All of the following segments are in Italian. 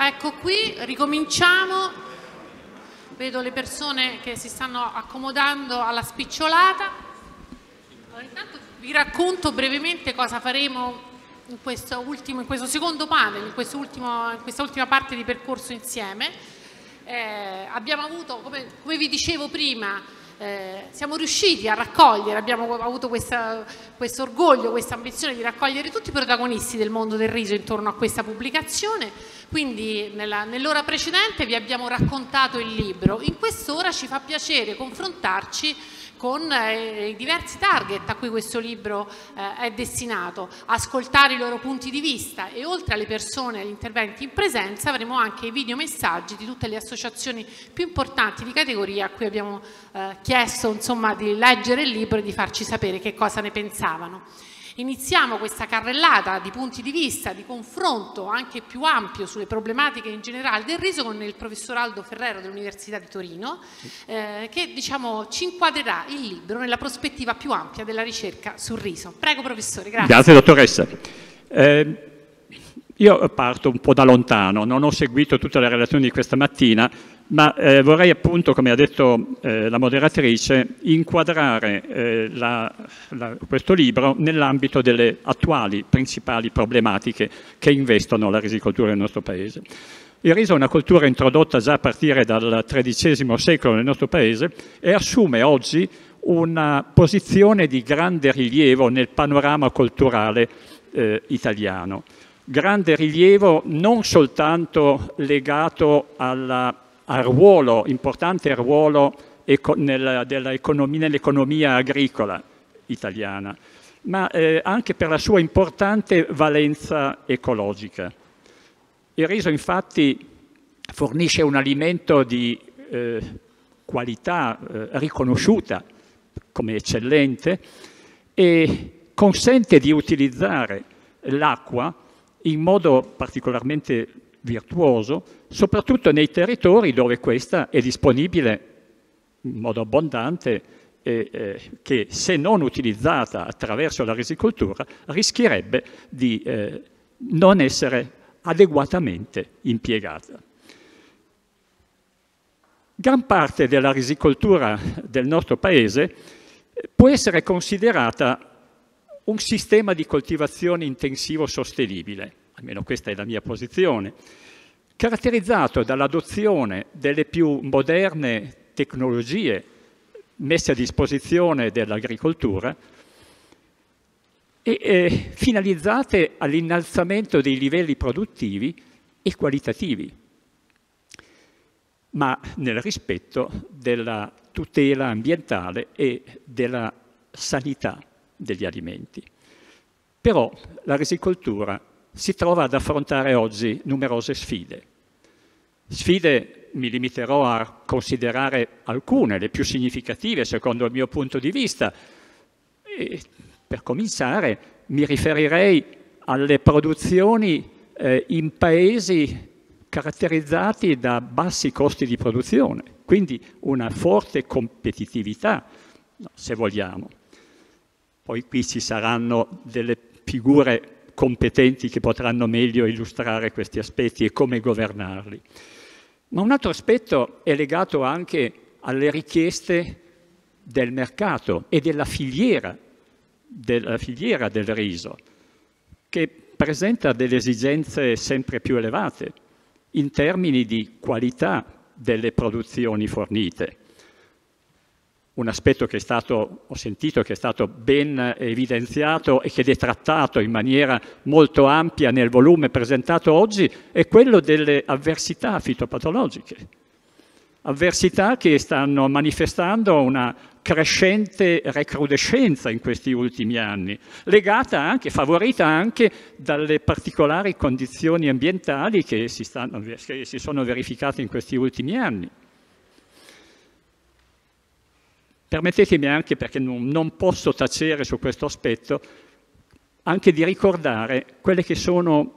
Ecco qui, ricominciamo. Vedo le persone che si stanno accomodando alla spicciolata. Allora, intanto vi racconto brevemente cosa faremo in questo, ultimo, in questo secondo panel, in, ultimo, in questa ultima parte di percorso insieme. Eh, abbiamo avuto, come, come vi dicevo prima, eh, siamo riusciti a raccogliere, abbiamo avuto questo quest orgoglio, questa ambizione di raccogliere tutti i protagonisti del mondo del riso intorno a questa pubblicazione quindi nell'ora precedente vi abbiamo raccontato il libro, in quest'ora ci fa piacere confrontarci con eh, i diversi target a cui questo libro eh, è destinato, ascoltare i loro punti di vista e oltre alle persone e agli interventi in presenza avremo anche i videomessaggi di tutte le associazioni più importanti di categoria a cui abbiamo eh, chiesto insomma, di leggere il libro e di farci sapere che cosa ne pensavano. Iniziamo questa carrellata di punti di vista, di confronto anche più ampio sulle problematiche in generale del riso con il professor Aldo Ferrero dell'Università di Torino, eh, che diciamo, ci inquadrerà il libro nella prospettiva più ampia della ricerca sul riso. Prego professore, grazie. Grazie dottoressa. Eh... Io parto un po' da lontano, non ho seguito tutte le relazioni di questa mattina, ma eh, vorrei appunto, come ha detto eh, la moderatrice, inquadrare eh, la, la, questo libro nell'ambito delle attuali principali problematiche che investono la risicoltura nel nostro Paese. Il riso è una cultura introdotta già a partire dal XIII secolo nel nostro Paese e assume oggi una posizione di grande rilievo nel panorama culturale eh, italiano grande rilievo non soltanto legato alla al ruolo, importante ruolo nell'economia agricola italiana, ma eh, anche per la sua importante valenza ecologica. Il riso infatti fornisce un alimento di eh, qualità eh, riconosciuta come eccellente e consente di utilizzare l'acqua in modo particolarmente virtuoso, soprattutto nei territori dove questa è disponibile in modo abbondante e eh, che se non utilizzata attraverso la risicoltura rischierebbe di eh, non essere adeguatamente impiegata. Gran parte della risicoltura del nostro paese eh, può essere considerata un sistema di coltivazione intensivo sostenibile almeno questa è la mia posizione, caratterizzato dall'adozione delle più moderne tecnologie messe a disposizione dell'agricoltura e eh, finalizzate all'innalzamento dei livelli produttivi e qualitativi, ma nel rispetto della tutela ambientale e della sanità degli alimenti. Però la risicoltura si trova ad affrontare oggi numerose sfide. Sfide mi limiterò a considerare alcune, le più significative secondo il mio punto di vista. E per cominciare mi riferirei alle produzioni eh, in paesi caratterizzati da bassi costi di produzione, quindi una forte competitività, se vogliamo. Poi qui ci saranno delle figure competenti che potranno meglio illustrare questi aspetti e come governarli. Ma un altro aspetto è legato anche alle richieste del mercato e della filiera, della filiera del riso, che presenta delle esigenze sempre più elevate in termini di qualità delle produzioni fornite un aspetto che è stato, ho sentito, che è stato ben evidenziato e che è trattato in maniera molto ampia nel volume presentato oggi, è quello delle avversità fitopatologiche. Avversità che stanno manifestando una crescente recrudescenza in questi ultimi anni, legata anche, favorita anche dalle particolari condizioni ambientali che si, stanno, che si sono verificate in questi ultimi anni. Permettetemi anche, perché non, non posso tacere su questo aspetto, anche di ricordare quelle che sono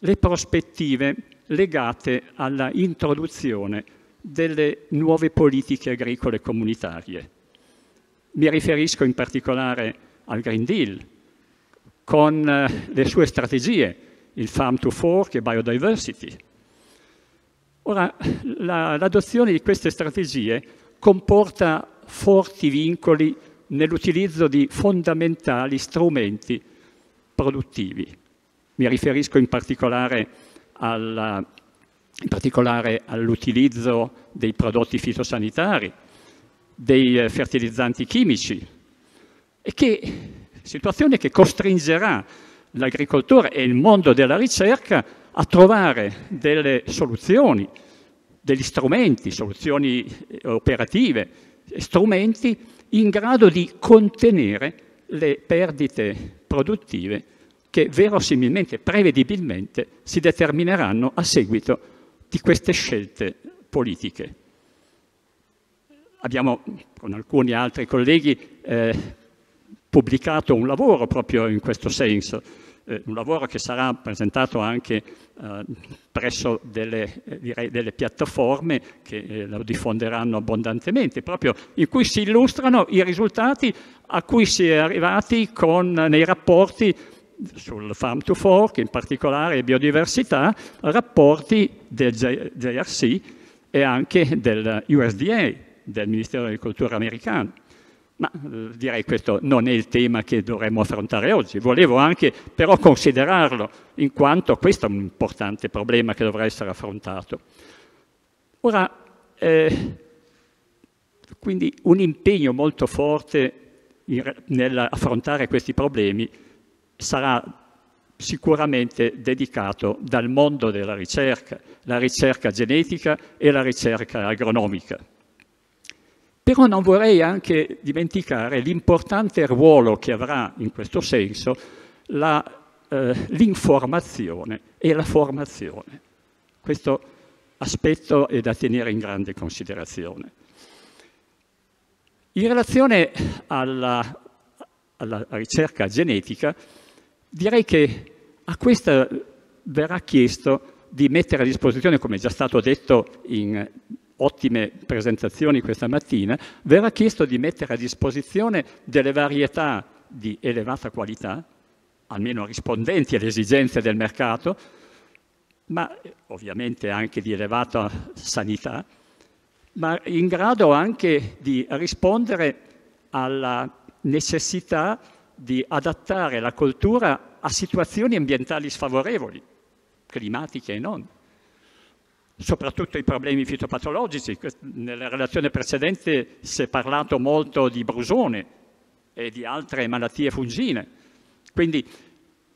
le prospettive legate all'introduzione delle nuove politiche agricole comunitarie. Mi riferisco in particolare al Green Deal, con eh, le sue strategie, il Farm to Fork e Biodiversity. Ora, l'adozione di queste strategie comporta forti vincoli nell'utilizzo di fondamentali strumenti produttivi. Mi riferisco in particolare, all'utilizzo dei prodotti fitosanitari, dei eh, fertilizzanti chimici, e che, situazione che costringerà l'agricoltore e il mondo della ricerca a trovare delle soluzioni, degli strumenti, soluzioni eh, operative, strumenti in grado di contenere le perdite produttive che verosimilmente, prevedibilmente, si determineranno a seguito di queste scelte politiche. Abbiamo, con alcuni altri colleghi, eh, pubblicato un lavoro proprio in questo senso, eh, un lavoro che sarà presentato anche eh, presso delle, eh, direi, delle, piattaforme che eh, lo diffonderanno abbondantemente, proprio in cui si illustrano i risultati a cui si è arrivati con, nei rapporti sul farm to fork, in particolare biodiversità, rapporti del JRC e anche del USDA, del Ministero dell'Agricoltura americano. Ma eh, direi che questo non è il tema che dovremmo affrontare oggi. Volevo anche però considerarlo, in quanto questo è un importante problema che dovrà essere affrontato. Ora, eh, quindi un impegno molto forte nell'affrontare questi problemi sarà sicuramente dedicato dal mondo della ricerca, la ricerca genetica e la ricerca agronomica. Però non vorrei anche dimenticare l'importante ruolo che avrà in questo senso eh, l'informazione eh, e la formazione. Questo aspetto è da tenere in grande considerazione. In relazione alla, alla ricerca genetica, direi che a questa verrà chiesto di mettere a disposizione, come è già stato detto in ottime presentazioni questa mattina, verrà chiesto di mettere a disposizione delle varietà di elevata qualità, almeno rispondenti alle esigenze del mercato, ma eh, ovviamente anche di elevata sanità, ma in grado anche di rispondere alla necessità di adattare la coltura a situazioni ambientali sfavorevoli, climatiche e non soprattutto i problemi fitopatologici. Nella relazione precedente si è parlato molto di brusone e di altre malattie fungine. Quindi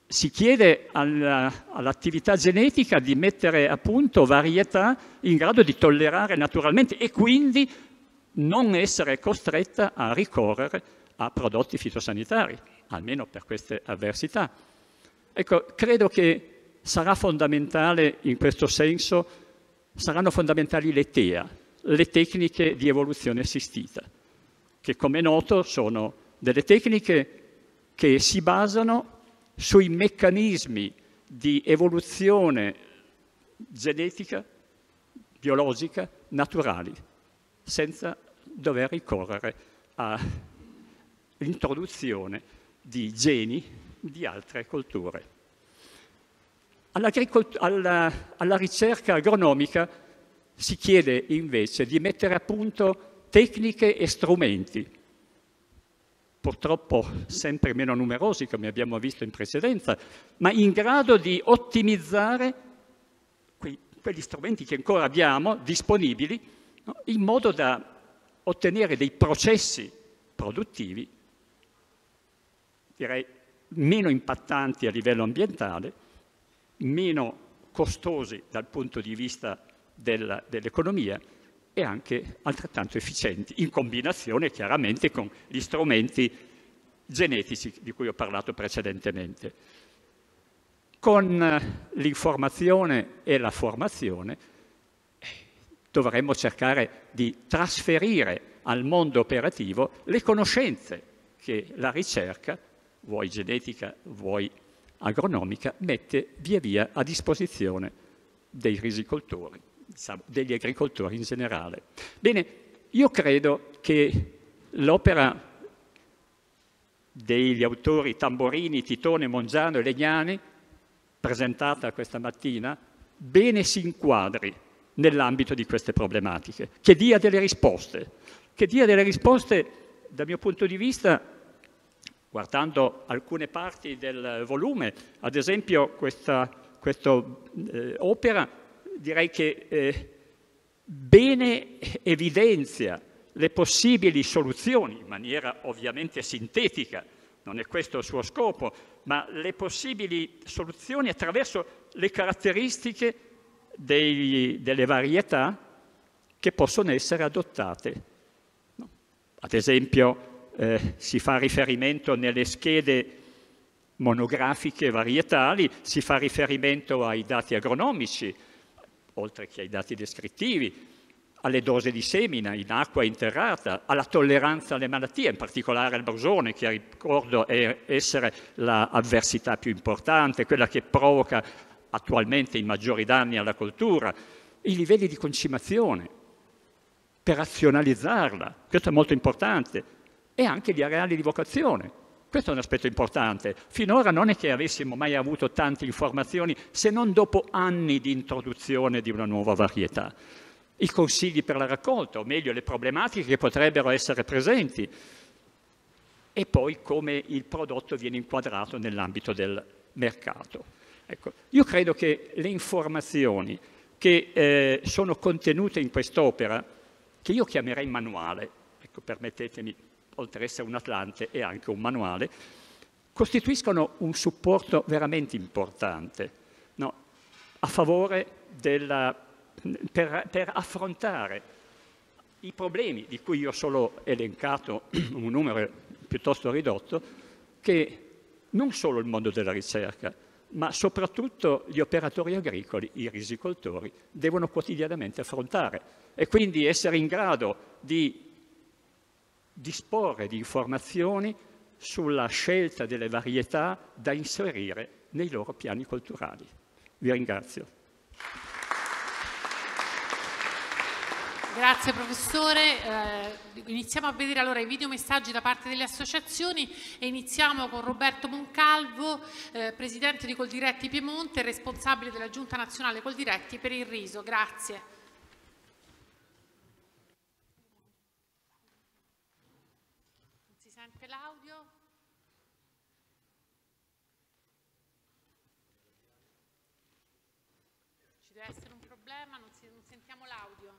si chiede all'attività genetica di mettere a punto varietà in grado di tollerare naturalmente e quindi non essere costretta a ricorrere a prodotti fitosanitari, almeno per queste avversità. Ecco, credo che sarà fondamentale in questo senso saranno fondamentali le TEA, le tecniche di evoluzione assistita, che come è noto sono delle tecniche che si basano sui meccanismi di evoluzione genetica, biologica, naturali, senza dover ricorrere all'introduzione di geni di altre culture alla, alla ricerca agronomica si chiede invece di mettere a punto tecniche e strumenti, purtroppo sempre meno numerosi come abbiamo visto in precedenza, ma in grado di ottimizzare quei, quegli strumenti che ancora abbiamo disponibili no? in modo da ottenere dei processi produttivi, direi meno impattanti a livello ambientale, meno costosi dal punto di vista dell'economia e anche altrettanto efficienti, in combinazione chiaramente con gli strumenti genetici di cui ho parlato precedentemente. Con eh, l'informazione e la formazione eh, dovremmo cercare di trasferire al mondo operativo le conoscenze che la ricerca, vuoi genetica, vuoi agronomica mette via via a disposizione dei risicoltori, diciamo, degli agricoltori in generale. Bene, io credo che l'opera degli autori Tamborini, Titone, Mongiano e Legnani, presentata questa mattina, bene si inquadri nell'ambito di queste problematiche, che dia delle risposte, che dia delle risposte, dal mio punto di vista, guardando alcune parti del volume, ad esempio questa eh, opera direi che eh, bene evidenzia le possibili soluzioni, in maniera ovviamente sintetica, non è questo il suo scopo, ma le possibili soluzioni attraverso le caratteristiche dei, delle varietà che possono essere adottate. No? Ad esempio eh, si fa riferimento nelle schede monografiche varietali, si fa riferimento ai dati agronomici, oltre che ai dati descrittivi, alle dose di semina in acqua interrata, alla tolleranza alle malattie, in particolare al brusone, che ricordo essere l'avversità più importante, quella che provoca attualmente i maggiori danni alla coltura, i livelli di concimazione, per razionalizzarla, questo è molto importante, e anche di areali di vocazione. Questo è un aspetto importante. Finora non è che avessimo mai avuto tante informazioni se non dopo anni di introduzione di una nuova varietà. I consigli per la raccolta, o meglio le problematiche che potrebbero essere presenti e poi come il prodotto viene inquadrato nell'ambito del mercato. Ecco, io credo che le informazioni che eh, sono contenute in quest'opera, che io chiamerei manuale, ecco, permettetemi oltre ad essere un atlante e anche un manuale, costituiscono un supporto veramente importante no? a favore della, per, per affrontare i problemi di cui io ho solo elencato un numero piuttosto ridotto, che non solo il mondo della ricerca, ma soprattutto gli operatori agricoli, i risicoltori, devono quotidianamente affrontare e quindi essere in grado di disporre di informazioni sulla scelta delle varietà da inserire nei loro piani culturali. Vi ringrazio. Grazie professore. Eh, iniziamo a vedere allora i videomessaggi da parte delle associazioni e iniziamo con Roberto Moncalvo, eh, presidente di Coldiretti Piemonte e responsabile della Giunta Nazionale Coldiretti per il riso. Grazie. sente l'audio? Ci deve essere un problema, non, si, non sentiamo l'audio.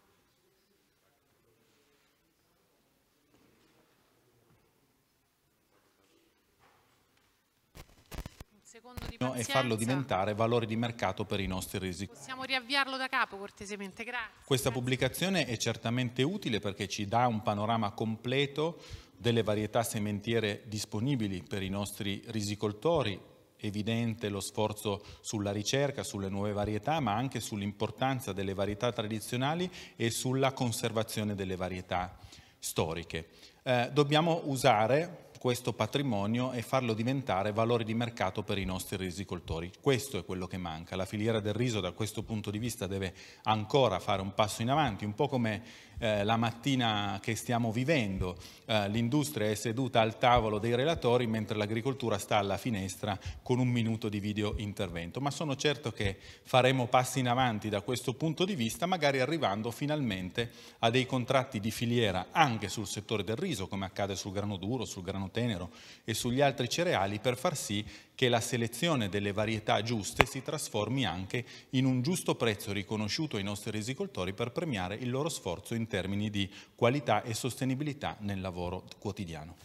No, e farlo diventare valore di mercato per i nostri risici. Possiamo riavviarlo da capo cortesemente, grazie. Questa grazie. pubblicazione è certamente utile perché ci dà un panorama completo delle varietà sementiere disponibili per i nostri risicoltori, evidente lo sforzo sulla ricerca, sulle nuove varietà, ma anche sull'importanza delle varietà tradizionali e sulla conservazione delle varietà storiche. Eh, dobbiamo usare questo patrimonio e farlo diventare valore di mercato per i nostri risicoltori. Questo è quello che manca. La filiera del riso da questo punto di vista deve ancora fare un passo in avanti, un po' come eh, la mattina che stiamo vivendo. Eh, l'industria è seduta al tavolo dei relatori mentre l'agricoltura sta alla finestra con un minuto di video intervento. Ma sono certo che faremo passi in avanti da questo punto di vista, magari arrivando finalmente a dei contratti di filiera anche sul settore del riso, come accade sul grano duro, sul grano grano tenero e sugli altri cereali per far sì che la selezione delle varietà giuste si trasformi anche in un giusto prezzo riconosciuto ai nostri risicoltori per premiare il loro sforzo in termini di qualità e sostenibilità nel lavoro quotidiano.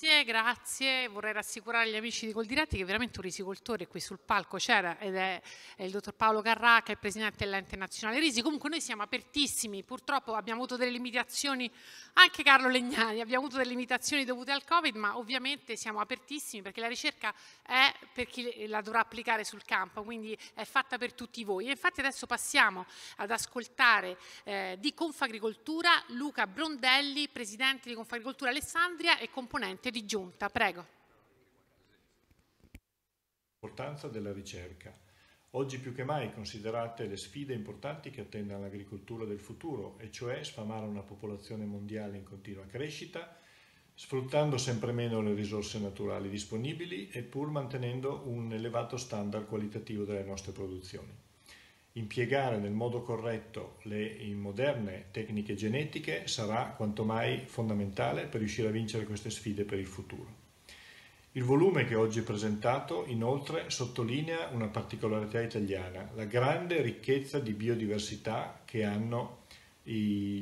Grazie, grazie. Vorrei rassicurare gli amici di Coldiretti che veramente un risicoltore qui sul palco c'era ed è, è il dottor Paolo Carracca, il presidente dell'ente nazionale Risi. Comunque noi siamo apertissimi, purtroppo abbiamo avuto delle limitazioni, anche Carlo Legnani, abbiamo avuto delle limitazioni dovute al Covid, ma ovviamente siamo apertissimi perché la ricerca è per chi la dovrà applicare sul campo, quindi è fatta per tutti voi. E infatti adesso passiamo ad ascoltare eh, di Confagricoltura Luca Brondelli, presidente di Confagricoltura Alessandria e componente Presidente di Giunta. Prego. L'importanza della ricerca. Oggi più che mai considerate le sfide importanti che attendono l'agricoltura del futuro, e cioè sfamare una popolazione mondiale in continua crescita, sfruttando sempre meno le risorse naturali disponibili e pur mantenendo un elevato standard qualitativo delle nostre produzioni impiegare nel modo corretto le moderne tecniche genetiche sarà quanto mai fondamentale per riuscire a vincere queste sfide per il futuro. Il volume che oggi è presentato inoltre sottolinea una particolarità italiana, la grande ricchezza di biodiversità che hanno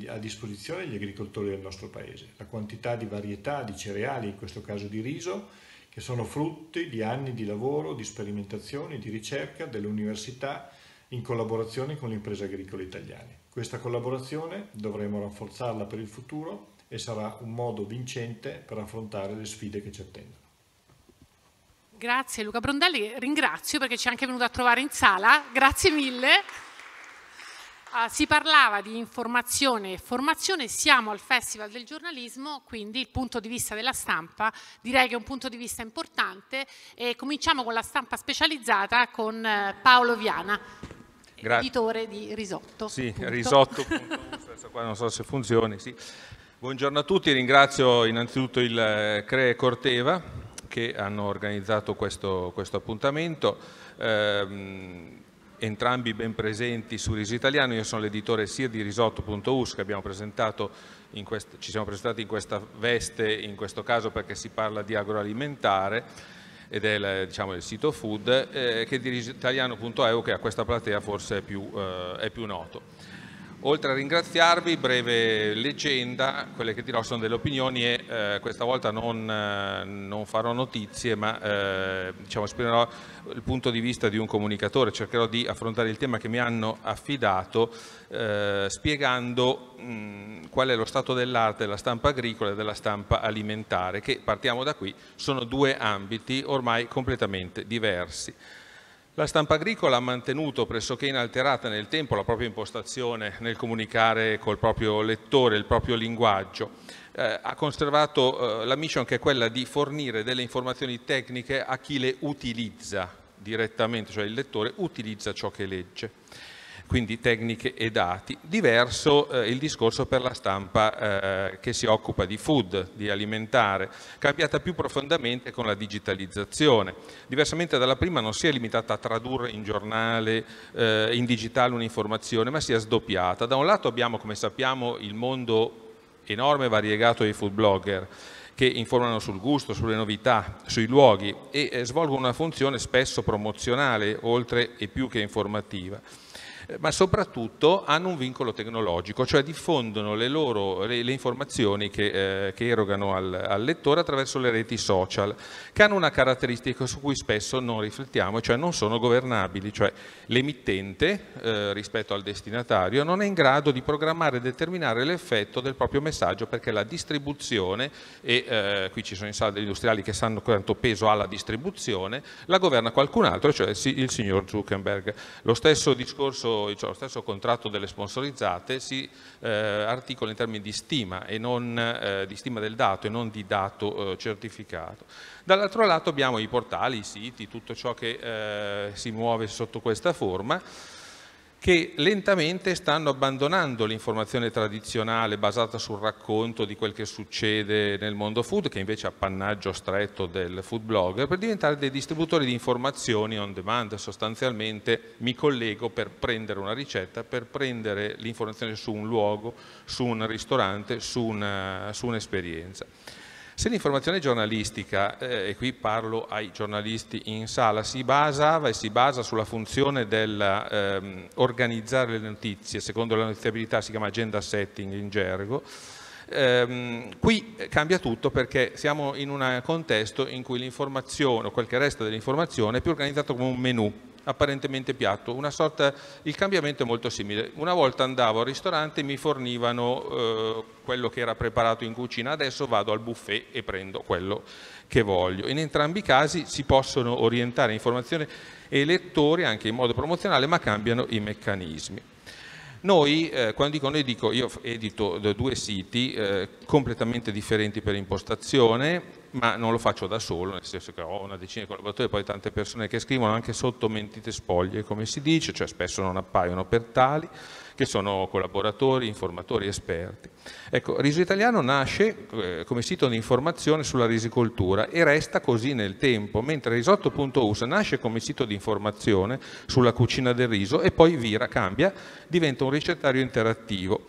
a disposizione gli agricoltori del nostro paese, la quantità di varietà di cereali, in questo caso di riso, che sono frutti di anni di lavoro, di sperimentazioni, di ricerca delle università in collaborazione con le imprese agricole italiane. Questa collaborazione dovremo rafforzarla per il futuro e sarà un modo vincente per affrontare le sfide che ci attendono. Grazie Luca Brondelli, ringrazio perché ci è anche venuto a trovare in sala, grazie mille. Uh, si parlava di informazione e formazione, siamo al Festival del giornalismo, quindi il punto di vista della stampa direi che è un punto di vista importante e cominciamo con la stampa specializzata con eh, Paolo Viana. Gra- editore di Risotto. Sì, risotto. qua non so se funzioni. Sì. Buongiorno a tutti, ringrazio innanzitutto il eh, CRE Corteva che hanno organizzato questo, questo appuntamento. Eh, entrambi ben presenti su Riso Italiano, io sono l'editore sia di risotto.us che abbiamo presentato quest- ci siamo presentati in questa veste, in questo caso perché si parla di agroalimentare, ed è la, diciamo, il sito food, eh, che dirige italiano.eu che a questa platea forse è più, eh, è più noto. Oltre a ringraziarvi, breve leggenda, quelle che dirò sono delle opinioni e eh, questa volta non, eh, non, farò notizie, ma eh, diciamo, esprimerò il punto di vista di un comunicatore, cercherò di affrontare il tema che mi hanno affidato eh, spiegando mh, mm, qual è lo stato dell'arte della stampa agricola e della stampa alimentare, che partiamo da qui, sono due ambiti ormai completamente diversi. La stampa agricola ha mantenuto pressoché inalterata nel tempo la propria impostazione nel comunicare col proprio lettore, il proprio linguaggio. Eh, ha conservato eh, la mission che è quella di fornire delle informazioni tecniche a chi le utilizza direttamente, cioè il lettore utilizza ciò che legge quindi tecniche e dati. Diverso eh, il discorso per la stampa eh, che si occupa di food, di alimentare, cambiata più profondamente con la digitalizzazione. Diversamente dalla prima non si è limitata a tradurre in giornale, eh, in digitale un'informazione, ma si è sdoppiata. Da un lato abbiamo, come sappiamo, il mondo enorme e variegato dei food blogger che informano sul gusto, sulle novità, sui luoghi e eh, svolgono una funzione spesso promozionale, oltre e più che informativa ma soprattutto hanno un vincolo tecnologico, cioè diffondono le, loro, le, le informazioni che, eh, che erogano al, al, lettore attraverso le reti social, che hanno una caratteristica su cui spesso non riflettiamo, cioè non sono governabili, cioè l'emittente eh, rispetto al destinatario non è in grado di programmare e determinare l'effetto del proprio messaggio perché la distribuzione, e eh, qui ci sono i saldi industriali che sanno quanto peso ha la distribuzione, la governa qualcun altro, cioè il signor Zuckerberg. Lo stesso discorso cioè, lo stesso contratto delle sponsorizzate si eh, articola in termini di stima, non, eh, di stima, del dato e non di dato eh, certificato. Dall'altro lato abbiamo i portali, i siti, tutto ciò che eh, si muove sotto questa forma che lentamente stanno abbandonando l'informazione tradizionale basata sul racconto di quel che succede nel mondo food, che invece è appannaggio stretto del food blogger, per diventare dei distributori di informazioni on demand, sostanzialmente mi collego per prendere una ricetta, per prendere l'informazione su un luogo, su un ristorante, su eh, un'esperienza. Su se l'informazione giornalistica, eh, e qui parlo ai giornalisti in sala, si basava e si basa sulla funzione dell'organizzare ehm, le notizie, secondo la notiziabilità si chiama agenda setting in gergo, ehm, qui cambia tutto perché siamo in un contesto in cui l'informazione o quel che resta dell'informazione è più organizzato come un menu apparentemente piatto, una sorta, il cambiamento è molto simile. Una volta andavo al ristorante e mi fornivano eh, quello che era preparato in cucina, adesso vado al buffet e prendo quello che voglio. In entrambi i casi si possono orientare informazioni e lettori anche in modo promozionale, ma cambiano i meccanismi. Noi, eh, quando dico noi dico, io edito due siti eh, completamente differenti per impostazione, ma non lo faccio da solo, nel senso che ho una decina di collaboratori, e poi tante persone che scrivono anche sotto mentite spoglie, come si dice, cioè spesso non appaiono per tali, che sono collaboratori, informatori, esperti. Ecco, Riso Italiano nasce eh, come sito di informazione sulla risicoltura e resta così nel tempo, mentre risotto.us nasce come sito di informazione sulla cucina del riso e poi vira, cambia, diventa un ricettario interattivo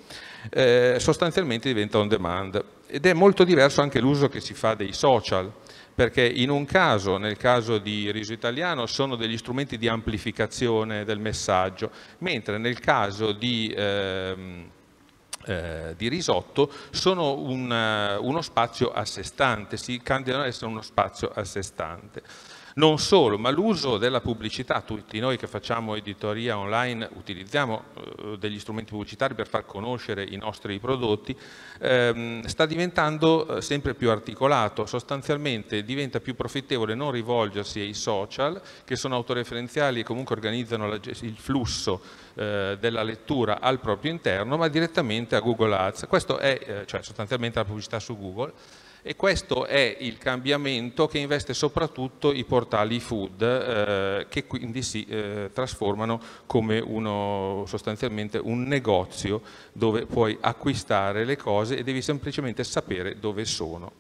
eh, sostanzialmente diventa on demand ed è molto diverso anche l'uso che si fa dei social perché in un caso, nel caso di Riso Italiano, sono degli strumenti di amplificazione del messaggio, mentre nel caso di, ehm, eh, di Risotto sono un, eh, uno spazio a sé stante, si candidano ad essere uno spazio a sé stante. Non solo, ma l'uso della pubblicità, tutti noi che facciamo editoria online utilizziamo eh, degli strumenti pubblicitari per far conoscere i nostri prodotti, ehm, sta diventando eh, sempre più articolato, sostanzialmente diventa più profittevole non rivolgersi ai social che sono autoreferenziali e comunque organizzano il flusso eh, della lettura al proprio interno, ma direttamente a Google Ads. Questo è cioè sostanzialmente la pubblicità su Google e questo è il cambiamento che investe soprattutto i portali food eh, che quindi si eh, trasformano come uno, sostanzialmente un negozio dove puoi acquistare le cose e devi semplicemente sapere dove sono.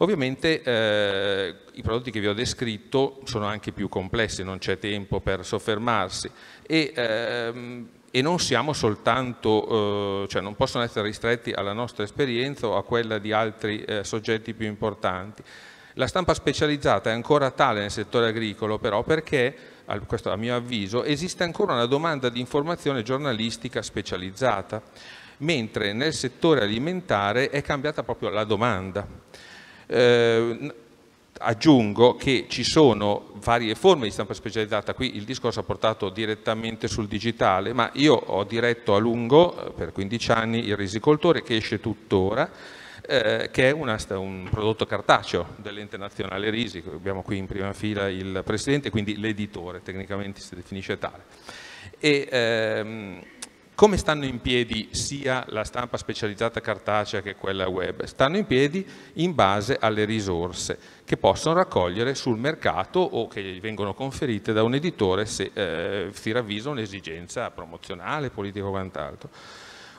Ovviamente eh, i prodotti che vi ho descritto sono anche più complessi, non c'è tempo per soffermarsi e ehm, e non siamo soltanto, eh, cioè non possono essere ristretti alla nostra esperienza o a quella di altri eh, soggetti più importanti. La stampa specializzata è ancora tale nel settore agricolo però perché, questo a mio avviso, esiste ancora una domanda di informazione giornalistica specializzata, mentre nel settore alimentare è cambiata proprio la domanda. Eh, aggiungo che ci sono varie forme di stampa specializzata, qui il discorso ha portato direttamente sul digitale, ma io ho diretto a lungo, eh, per 15 anni, il risicoltore che esce tuttora, eh, che è una, un prodotto cartaceo dell'ente nazionale Risi, abbiamo qui in prima fila il presidente, quindi l'editore, tecnicamente si definisce tale. E, ehm, come stanno in piedi sia la stampa specializzata cartacea che quella web? Stanno in piedi in base alle risorse che possono raccogliere sul mercato o che gli vengono conferite da un editore se eh, si ravvisa un'esigenza promozionale, politica o quant'altro.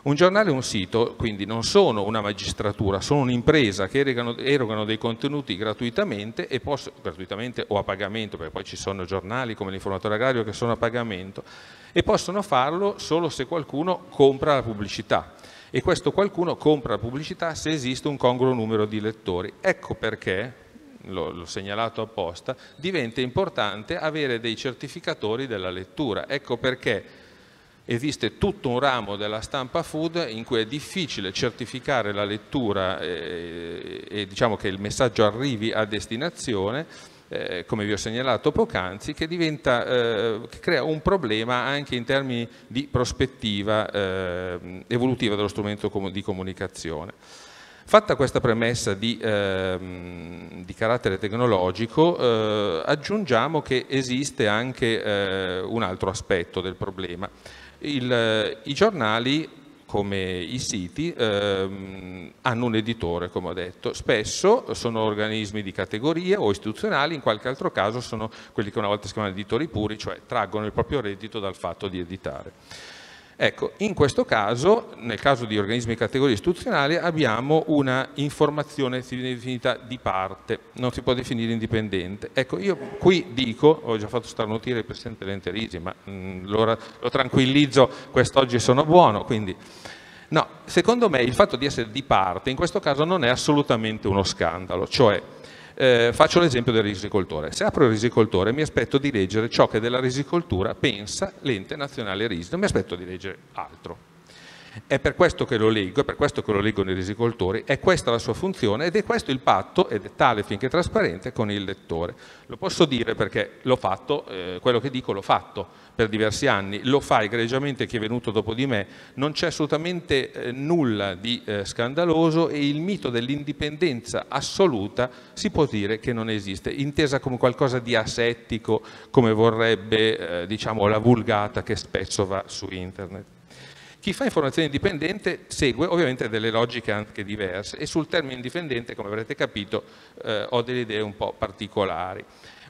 Un giornale e un sito quindi non sono una magistratura, sono un'impresa che erogano, erogano, dei contenuti gratuitamente, posso, gratuitamente o a pagamento, perché poi ci sono giornali come l'informatore agrario che sono a pagamento e possono farlo solo se qualcuno compra la pubblicità e questo qualcuno compra la pubblicità se esiste un congruo numero di lettori. Ecco perché, l'ho segnalato apposta, diventa importante avere dei certificatori della lettura. Ecco perché esiste tutto un ramo della stampa food in cui è difficile certificare la lettura eh, e, e diciamo che il messaggio arrivi a destinazione eh, come vi ho segnalato poc'anzi, che, eh, che crea un problema anche in termini di prospettiva eh, evolutiva dello strumento di comunicazione. Fatta questa premessa di, ehm, di carattere tecnologico, eh, aggiungiamo che esiste anche eh, un altro aspetto del problema. Il, eh, I giornali come i siti, ehm, hanno un editore, come ho detto. Spesso sono organismi di categoria o istituzionali, in qualche altro caso sono quelli che una volta si chiamano editori puri, cioè traggono il proprio reddito dal fatto di editare. Ecco, in questo caso, nel caso di organismi di categoria istituzionale, abbiamo una informazione si viene definita di parte, non si può definire indipendente. Ecco, io qui dico, ho già fatto starnutire il Presidente Lenterisi, ma mh, mm, lo, lo tranquillizzo, quest'oggi sono buono, quindi... No, secondo me il fatto di essere di parte in questo caso non è assolutamente uno scandalo, cioè eh, faccio l'esempio del risicoltore. Se apro il risicoltore mi aspetto di leggere ciò che della risicoltura pensa l'ente nazionale RIS, non mi aspetto di leggere altro. È per questo che lo leggo, è per questo che lo leggono i risicoltori, è questa la sua funzione ed è questo il patto, ed è tale finché trasparente, con il lettore. Lo posso dire perché l'ho fatto, eh, quello che dico l'ho fatto, per diversi anni, lo fa egregiamente chi è venuto dopo di me, non c'è assolutamente eh, nulla di eh, scandaloso e il mito dell'indipendenza assoluta si può dire che non esiste, intesa come qualcosa di asettico, come vorrebbe eh, diciamo, la vulgata che spesso va su internet. Chi fa informazione indipendente segue ovviamente delle logiche anche diverse e sul termine indipendente, come avrete capito, eh, ho delle idee un po' particolari.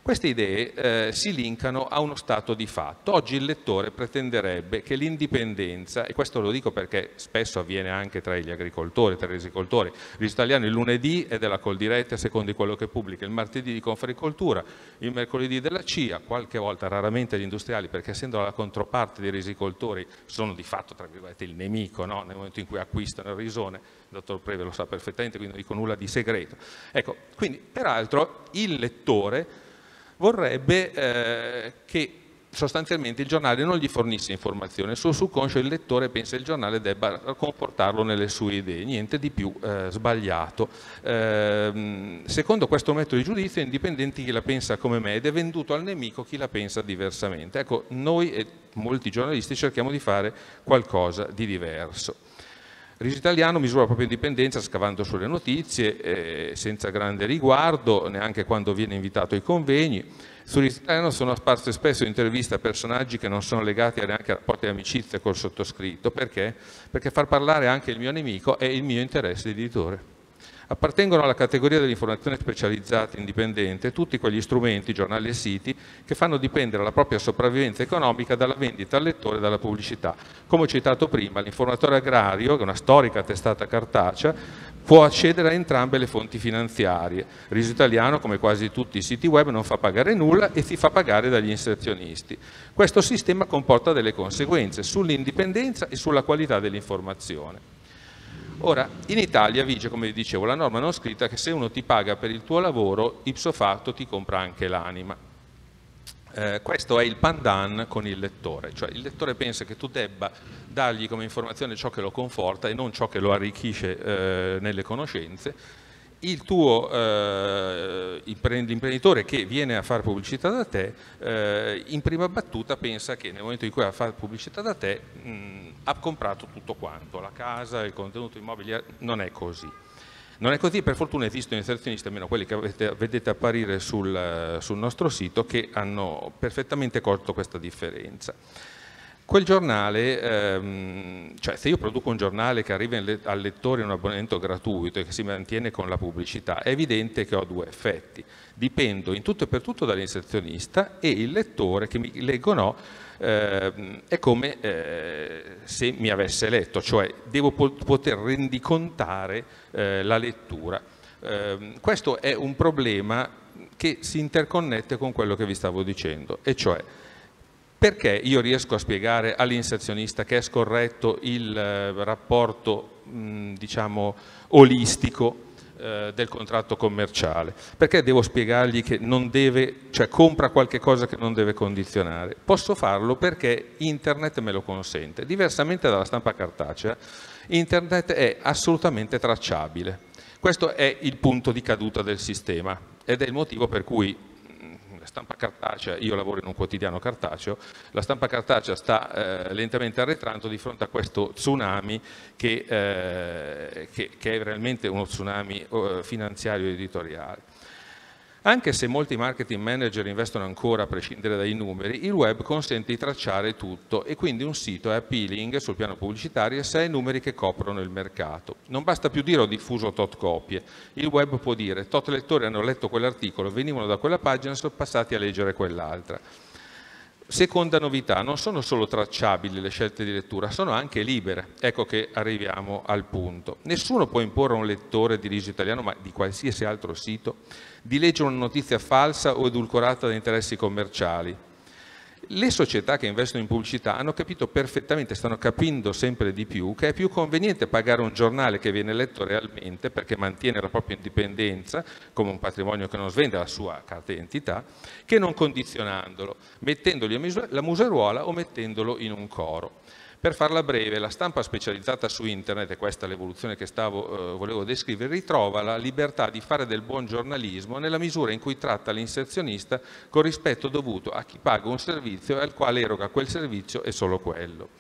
Queste idee eh, si linkano a uno stato di fatto. Oggi il lettore pretenderebbe che l'indipendenza, e questo lo dico perché spesso avviene anche tra gli agricoltori, tra gli agricoltori, gli italiani il lunedì è della Coldiretti a seconda di quello che pubblica, il martedì di Confericoltura, il mercoledì della CIA, qualche volta raramente gli industriali perché essendo la controparte dei risicoltori sono di fatto tra virgolette il nemico no? nel momento in cui acquistano il risone, il dottor Preve lo sa perfettamente, quindi non dico nulla di segreto. Ecco, quindi peraltro il lettore vorrebbe eh, che sostanzialmente il giornale non gli fornisse informazioni, il suo subconscio, il lettore pensa che il giornale debba comportarlo nelle sue idee, niente di più eh, sbagliato. Eh, secondo questo metodo di giudizio è indipendente chi la pensa come me ed è venduto al nemico chi la pensa diversamente. Ecco, noi e molti giornalisti cerchiamo di fare qualcosa di diverso. Risi Italiano misura la propria indipendenza scavando sulle notizie, eh, senza grande riguardo, neanche quando viene invitato ai convegni. Su Risi Italiano sono apparse spesso interviste a personaggi che non sono legati neanche a rapporti di amicizia col sottoscritto. Perché? Perché far parlare anche il mio nemico è il mio interesse di editore. Appartengono alla categoria dell'informazione specializzata indipendente tutti quegli strumenti, giornali e siti, che fanno dipendere la propria sopravvivenza economica dalla vendita al lettore e dalla pubblicità. Come ho citato prima, l'informatore agrario, che è una storica testata cartacea, può accedere a entrambe le fonti finanziarie. Riso Italiano, come quasi tutti i siti web, non fa pagare nulla e si fa pagare dagli inserzionisti. Questo sistema comporta delle conseguenze sull'indipendenza e sulla qualità dell'informazione. Ora, in Italia vige, come vi dicevo, la norma non scritta che se uno ti paga per il tuo lavoro, ipso fatto ti compra anche l'anima. Eh, questo è il pandan con il lettore, cioè il lettore pensa che tu debba dargli come informazione ciò che lo conforta e non ciò che lo arricchisce eh, nelle conoscenze il tuo eh, imprenditore che viene a fare pubblicità da te eh, in prima battuta pensa che nel momento in cui va a fare pubblicità da te mh, mm, ha comprato tutto quanto, la casa, il contenuto immobiliare, non è così. Non è così, per fortuna esistono inserzionisti, almeno quelli che avete, vedete apparire sul, sul nostro sito, che hanno perfettamente colto questa differenza. Quel giornale, ehm, cioè se io produco un giornale che arriva le al lettore in un abbonamento gratuito e che si mantiene con la pubblicità, è evidente che ho due effetti. Dipendo in tutto e per tutto dall'inserzionista e il lettore che mi leggo no eh, è come eh, se mi avesse letto, cioè devo po poter rendicontare eh, la lettura. Ehm, questo è un problema che si interconnette con quello che vi stavo dicendo, e cioè perché io riesco a spiegare all'inserzionista che è scorretto il eh, rapporto diciamo, olistico eh, del contratto commerciale? Perché devo spiegargli che non deve, cioè compra qualche cosa che non deve condizionare? Posso farlo perché internet me lo consente. Diversamente dalla stampa cartacea, internet è assolutamente tracciabile. Questo è il punto di caduta del sistema ed è il motivo per cui stampa cartacea, io lavoro in un quotidiano cartaceo, la stampa cartacea sta eh, lentamente arretrando di fronte a questo tsunami che, eh, che, che è realmente uno tsunami eh, finanziario editoriale. Anche se molti marketing manager investono ancora a prescindere dai numeri, il web consente di tracciare tutto e quindi un sito è appealing sul piano pubblicitario se ha i numeri che coprono il mercato. Non basta più dire ho diffuso tot copie, il web può dire tot lettori hanno letto quell'articolo, venivano da quella pagina e sono passati a leggere quell'altra. Seconda novità, non sono solo tracciabili le scelte di lettura, sono anche libere. Ecco che arriviamo al punto. Nessuno può imporre a un lettore di riso italiano, ma di qualsiasi altro sito, di leggere una notizia falsa o edulcorata da interessi commerciali le società che investono in pubblicità hanno capito perfettamente, stanno capendo sempre di più, che è più conveniente pagare un giornale che viene letto realmente perché mantiene la propria indipendenza come un patrimonio che non svende la sua carta d'identità, che non condizionandolo, mettendogli la museruola o mettendolo in un coro. Per farla breve, la stampa specializzata su internet, e questa è l'evoluzione che stavo, eh, volevo descrivere, ritrova la libertà di fare del buon giornalismo nella misura in cui tratta l'inserzionista con rispetto dovuto a chi paga un servizio e al quale eroga quel servizio e solo quello.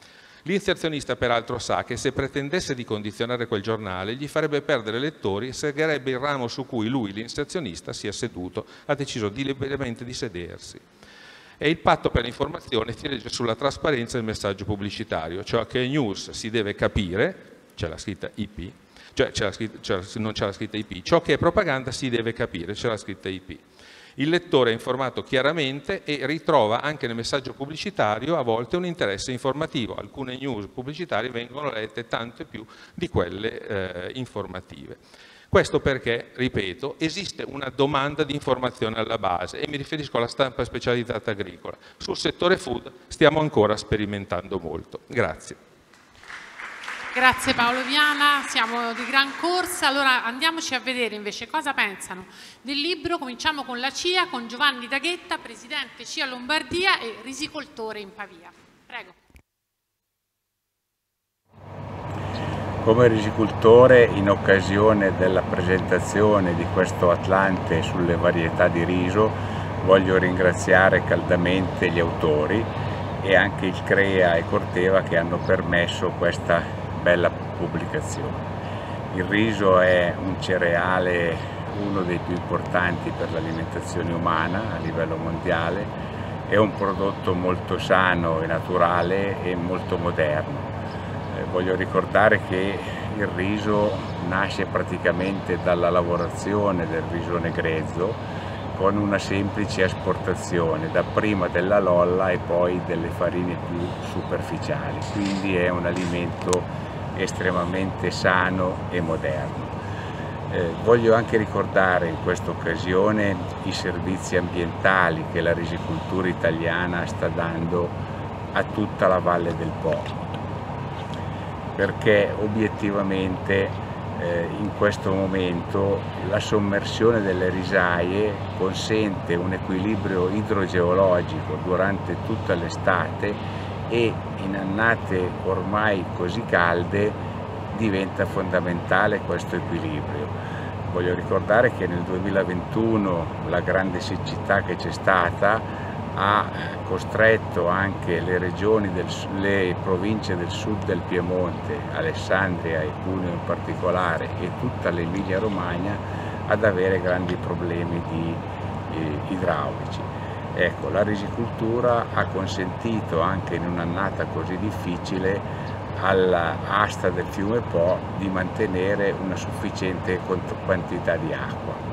L'inserzionista peraltro sa che se pretendesse di condizionare quel giornale gli farebbe perdere lettori e segherebbe il ramo su cui lui, l'inserzionista, si è seduto, ha deciso deliberatamente di sedersi e il patto per l'informazione si legge sulla trasparenza del messaggio pubblicitario, cioè che news si deve capire, c'è la scritta IP, cioè la scritta, non c'è la scritta IP, ciò che è propaganda si deve capire, c'è la scritta IP. Il lettore è informato chiaramente e ritrova anche nel messaggio pubblicitario a volte un interesse informativo. Alcune news pubblicitarie vengono lette tante più di quelle eh, informative. Questo perché, ripeto, esiste una domanda di informazione alla base e mi riferisco alla stampa specializzata agricola. Sul settore food stiamo ancora sperimentando molto. Grazie. Grazie Paolo Viana, siamo di gran corsa, allora andiamoci a vedere invece cosa pensano del libro, cominciamo con la CIA, con Giovanni Daghetta, presidente CIA Lombardia e risicoltore in Pavia. Prego. Come risicultore in occasione della presentazione di questo Atlante sulle varietà di riso voglio ringraziare caldamente gli autori e anche il CREA e Corteva che hanno permesso questa bella pubblicazione. Il riso è un cereale, uno dei più importanti per l'alimentazione umana a livello mondiale, è un prodotto molto sano e naturale e molto moderno voglio ricordare che il riso nasce praticamente dalla lavorazione del risone grezzo con una semplice esportazione dapprima della lolla e poi delle farine più superficiali, quindi è un alimento estremamente sano e moderno. Eh, voglio anche ricordare in questa occasione i servizi ambientali che la risicoltura italiana sta dando a tutta la Valle del Po perché obiettivamente eh, in questo momento la sommersione delle risaie consente un equilibrio idrogeologico durante tutta l'estate e in annate ormai così calde diventa fondamentale questo equilibrio. Voglio ricordare che nel 2021 la grande siccità che c'è stata ha costretto anche le regioni, del, le province del sud del Piemonte, Alessandria e Cuneo in particolare e tutta l'Emilia Romagna ad avere grandi problemi di, eh, idraulici. Ecco, la risicultura ha consentito anche in un'annata così difficile all'asta del fiume Po di mantenere una sufficiente quantità di acqua.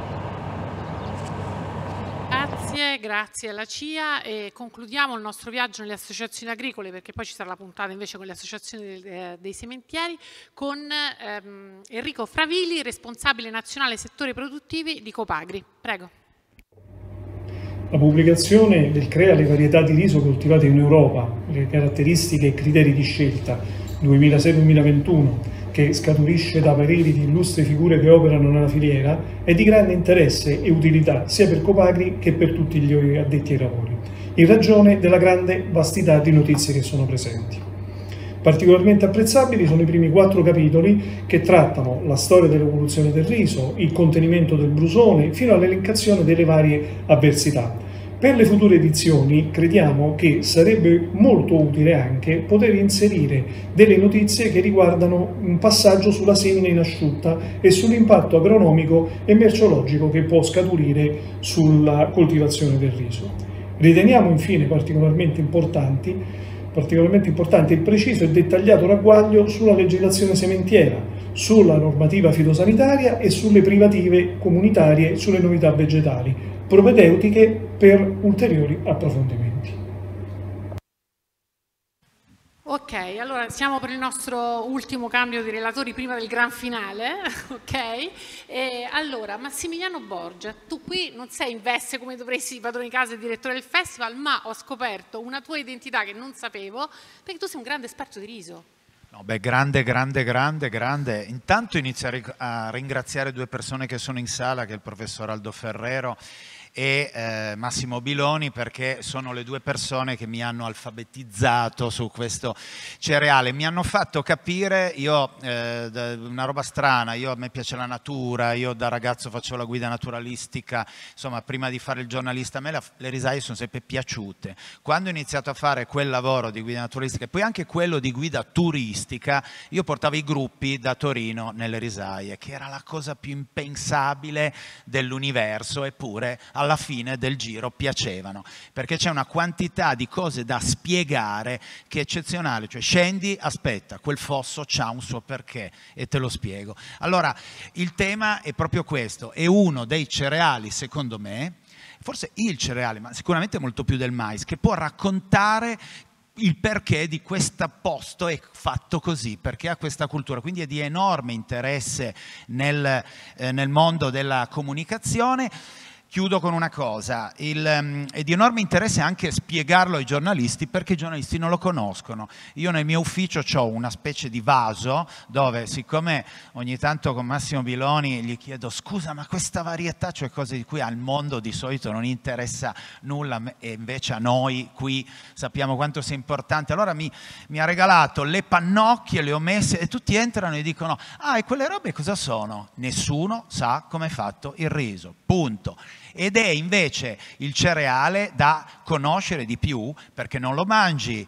Grazie, grazie alla CIA e concludiamo il nostro viaggio nelle associazioni agricole perché poi ci sarà la puntata invece con le associazioni dei, eh, dei sementieri con ehm, Enrico Fravili, responsabile nazionale settori produttivi di Copagri. Prego. La pubblicazione del CREA le varietà di riso coltivate in Europa, le caratteristiche e criteri di scelta 2006-2021 che scaturisce da pareri di illustri figure che operano nella filiera, è di grande interesse e utilità sia per Copagri che per tutti gli addetti ai lavori, in ragione della grande vastità di notizie che sono presenti. Particolarmente apprezzabili sono i primi quattro capitoli che trattano la storia dell'evoluzione del riso, il contenimento del brusone, fino all'elencazione delle varie avversità, per le future edizioni crediamo che sarebbe molto utile anche poter inserire delle notizie che riguardano un passaggio sulla semina in asciutta e sull'impatto agronomico e merceologico che può scaturire sulla coltivazione del riso. Riteniamo infine particolarmente importanti particolarmente importante il preciso e dettagliato ragguaglio sulla legislazione sementiera, sulla normativa fitosanitaria e sulle privative comunitarie sulle novità vegetali, propedeutiche per ulteriori approfondimenti. Ok, allora siamo per il nostro ultimo cambio di relatori prima del gran finale, ok? E allora, Massimiliano Borgia, tu qui non sei in veste come dovresti padrone di casa e direttore del festival, ma ho scoperto una tua identità che non sapevo, perché tu sei un grande esperto di riso. No, beh, grande, grande, grande, grande. Intanto inizio a ringraziare due persone che sono in sala, che è il professor Aldo Ferrero e eh, Massimo Biloni perché sono le due persone che mi hanno alfabetizzato su questo cereale, mi hanno fatto capire, io eh, una roba strana, io, a me piace la natura, io da ragazzo facevo la guida naturalistica, insomma prima di fare il giornalista a me la, le risaie sono sempre piaciute, quando ho iniziato a fare quel lavoro di guida naturalistica e poi anche quello di guida turistica, io portavo i gruppi da Torino nelle risaie, che era la cosa più impensabile dell'universo, eppure alla alla fine del giro piacevano, perché c'è una quantità di cose da spiegare che è eccezionale, cioè scendi, aspetta, quel fosso ha un suo perché e te lo spiego. Allora, il tema è proprio questo, è uno dei cereali, secondo me, forse il cereale, ma sicuramente molto più del mais, che può raccontare il perché di questo posto è fatto così, perché ha questa cultura. Quindi è di enorme interesse nel, eh, nel mondo della comunicazione Chiudo con una cosa, Il, um, è di enorme interesse anche spiegarlo ai giornalisti perché i giornalisti non lo conoscono. Io nel mio ufficio ho una specie di vaso dove siccome ogni tanto con Massimo Biloni gli chiedo scusa ma questa varietà, cioè cose di cui al mondo di solito non interessa nulla e invece a noi qui sappiamo quanto sia importante, allora mi, mi ha regalato le pannocchie, le ho messe e tutti entrano e dicono ah e quelle robe cosa sono? Nessuno sa come è fatto il riso punto. Ed è invece il cereale da conoscere di più perché non lo mangi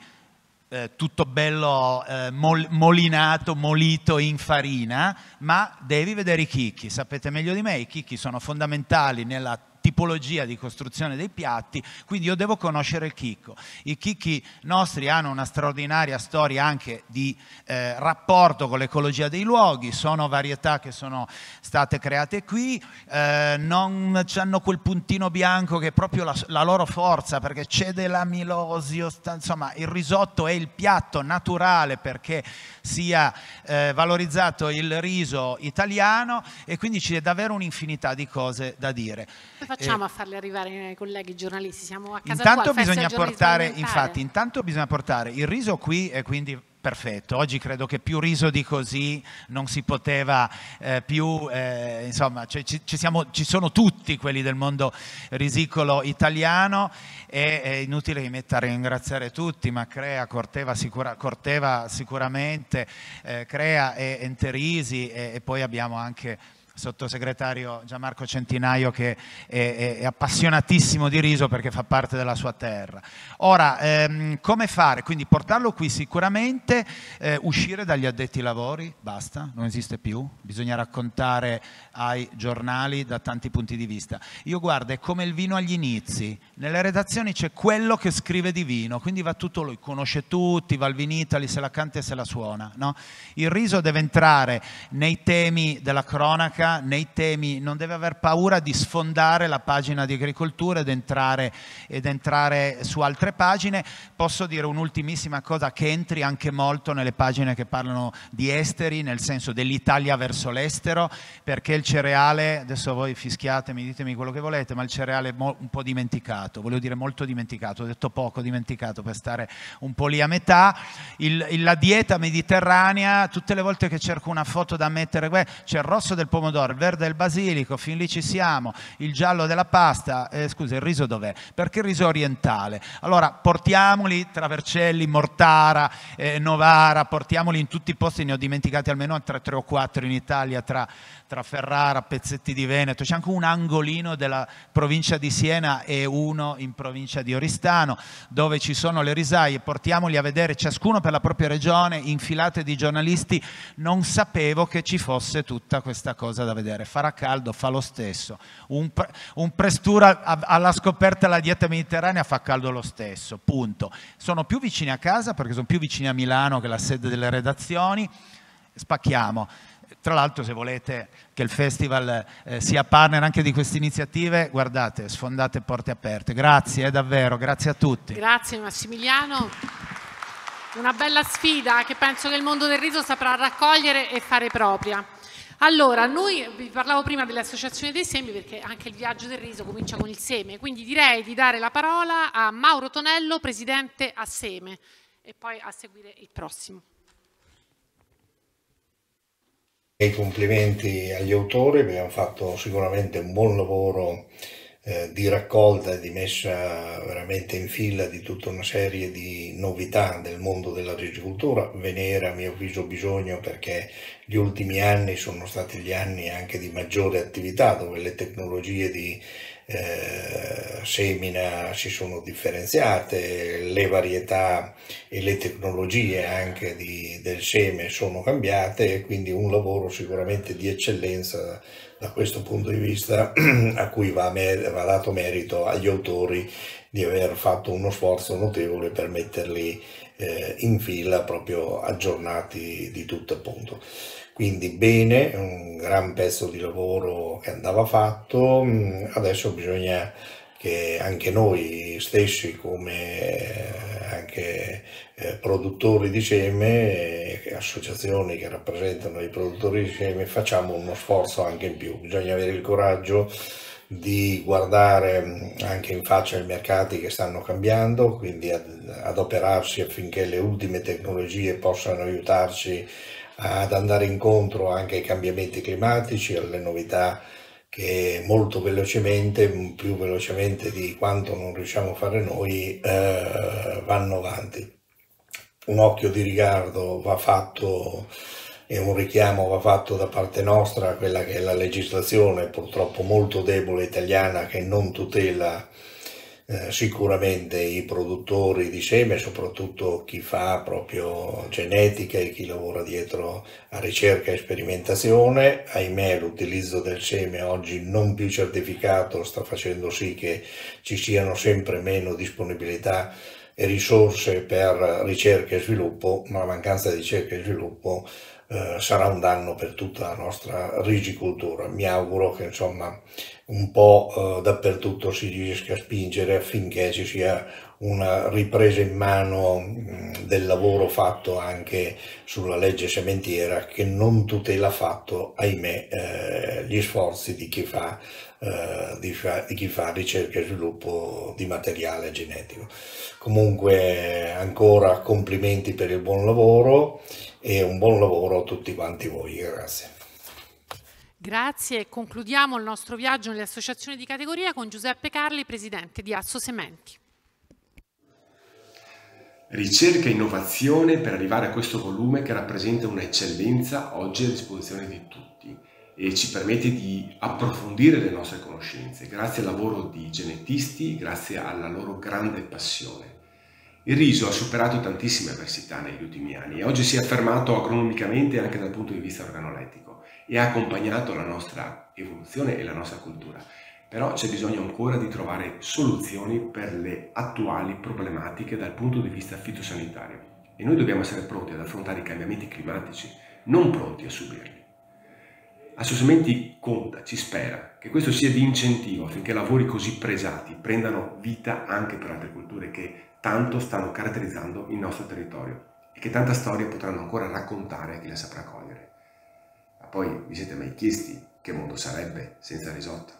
eh, tutto bello eh, mol, molinato, molito in farina, ma devi vedere i chicchi. Sapete meglio di me, i chicchi sono fondamentali nella tipologia di costruzione dei piatti, quindi io devo conoscere il chicco. I chicchi nostri hanno una straordinaria storia anche di eh, rapporto con l'ecologia dei luoghi, sono varietà che sono state create qui, eh, non hanno quel puntino bianco che è proprio la, la loro forza perché c'è dell'amilosio, sta, insomma il risotto è il piatto naturale perché sia eh, valorizzato il riso italiano e quindi c'è davvero un'infinità di cose da dire facciamo eh, a farle arrivare i eh, colleghi giornalisti? Siamo a casa intanto tua, bisogna portare, infatti, intanto bisogna portare il riso qui e eh, quindi perfetto. Oggi credo che più riso di così non si poteva eh, più, eh, insomma, cioè, ci, ci, siamo, ci, sono tutti quelli del mondo risicolo italiano e è inutile che metta a ringraziare tutti, ma Crea, Corteva, sicura, Corteva sicuramente, eh, Crea e Enterisi e, e poi abbiamo anche sottosegretario Gianmarco Centinaio che è, è, appassionatissimo di riso perché fa parte della sua terra. Ora, ehm, come fare? Quindi portarlo qui sicuramente, eh, uscire dagli addetti ai lavori, basta, non esiste più, bisogna raccontare ai giornali da tanti punti di vista. Io guardo, è come il vino agli inizi, nelle redazioni c'è quello che scrive di vino, quindi va tutto lui, conosce tutti, va al vinitali, se la canta e se la suona. No? Il riso deve entrare nei temi della cronaca, chiara nei temi, non deve aver paura di sfondare la pagina di agricoltura ed entrare, ed entrare su altre pagine. Posso dire un'ultimissima cosa che entri anche molto nelle pagine che parlano di esteri, nel senso dell'Italia verso l'estero, perché il cereale, adesso voi fischiatemi, ditemi quello che volete, ma il cereale è un po' dimenticato, voglio dire molto dimenticato, ho detto poco dimenticato per stare un po' lì a metà. Il, la dieta mediterranea, tutte le volte che cerco una foto da mettere, c'è il rosso del pomodoro, pomodoro, il verde del basilico, fin lì ci siamo, il giallo della pasta, eh, scusa, il riso dov'è? Perché il riso orientale. Allora portiamoli tra Vercelli, Mortara, eh, Novara, portiamoli in tutti i posti, ne ho dimenticati almeno tre, 3 o quattro in Italia, tra, tra Ferrara, Pezzetti di Veneto, c'è anche un angolino della provincia di Siena e uno in provincia di Oristano, dove ci sono le risaie, portiamoli a vedere ciascuno per la propria regione, infilate di giornalisti, non sapevo che ci fosse tutta questa cosa Da da vedere, farà caldo, fa lo stesso. Un, pre- un prestura alla scoperta della dieta mediterranea fa caldo lo stesso, punto. Sono più vicini a casa perché sono più vicini a Milano che la sede delle redazioni, spacchiamo. Tra l'altro se volete che il festival eh, sia partner anche di queste iniziative, guardate, sfondate porte aperte. Grazie eh, davvero, grazie a tutti. Grazie Massimiliano. Una bella sfida che penso che il mondo del riso saprà raccogliere e fare propria. Allora, noi vi parlavo prima dell'associazione dei semi perché anche il viaggio del riso comincia con il seme, quindi direi di dare la parola a Mauro Tonello, presidente a Seme, e poi a seguire il prossimo. I complimenti agli autori, abbiamo fatto sicuramente un buon lavoro eh, di raccolta e di messa veramente in fila di tutta una serie di novità del mondo della regicoltura. ve ne era a mio avviso bisogno perché gli ultimi anni sono stati gli anni anche di maggiore attività dove le tecnologie di eh, semina si sono differenziate, le varietà e le tecnologie anche di, del seme sono cambiate e quindi un lavoro sicuramente di eccellenza da questo punto di vista a cui va, mer- va dato merito agli autori di aver fatto uno sforzo notevole per metterli eh, in fila proprio aggiornati di tutto appunto. Quindi bene, un gran pezzo di lavoro che andava fatto, mm, adesso bisogna che anche noi stessi come eh, anche eh, produttori di seme, eh, associazioni che rappresentano i produttori di seme, facciamo uno sforzo anche in più. Bisogna avere il coraggio di guardare mm, anche in faccia i mercati che stanno cambiando, quindi adoperarsi affinché le ultime tecnologie possano aiutarci ad andare incontro anche ai cambiamenti climatici, alle novità che molto velocemente, più velocemente di quanto non riusciamo a fare noi, eh, vanno avanti. Un occhio di riguardo va fatto e un richiamo va fatto da parte nostra a quella che è la legislazione purtroppo molto debole italiana che non tutela eh, sicuramente i produttori di seme, soprattutto chi fa proprio genetica e chi lavora dietro a ricerca e sperimentazione, ahimè l'utilizzo del seme oggi non più certificato sta facendo sì che ci siano sempre meno disponibilità e risorse per ricerca e sviluppo, ma la mancanza di ricerca e sviluppo eh, sarà un danno per tutta la nostra rigicoltura. Mi auguro che insomma un po' eh, dappertutto si riesca a spingere affinché ci sia una ripresa in mano mh, del lavoro fatto anche sulla legge sementiera che non tutela affatto, ahimè, eh, gli sforzi di chi, fa, eh, di, fa, di chi fa ricerca e sviluppo di materiale genetico. Comunque ancora complimenti per il buon lavoro e un buon lavoro a tutti quanti voi. Grazie. Grazie, concludiamo il nostro viaggio nelle associazioni di categoria con Giuseppe Carli, presidente di Asso Sementi. Ricerca e innovazione per arrivare a questo volume che rappresenta un'eccellenza oggi a disposizione di tutti e ci permette di approfondire le nostre conoscenze grazie al lavoro di genetisti, grazie alla loro grande passione. Il riso ha superato tantissime avversità negli ultimi anni e oggi si è affermato agronomicamente anche dal punto di vista organolettico e ha accompagnato la nostra evoluzione e la nostra cultura. Però c'è bisogno ancora di trovare soluzioni per le attuali problematiche dal punto di vista fitosanitario e noi dobbiamo essere pronti ad affrontare i cambiamenti climatici, non pronti a subirli. Assolutamente conta, ci spera, che questo sia di incentivo affinché lavori così presati prendano vita anche per altre culture che tanto stanno caratterizzando il nostro territorio e che tanta storia potranno ancora raccontare a chi la saprà cogliere. Ma poi vi siete mai chiesti che mondo sarebbe senza risotto?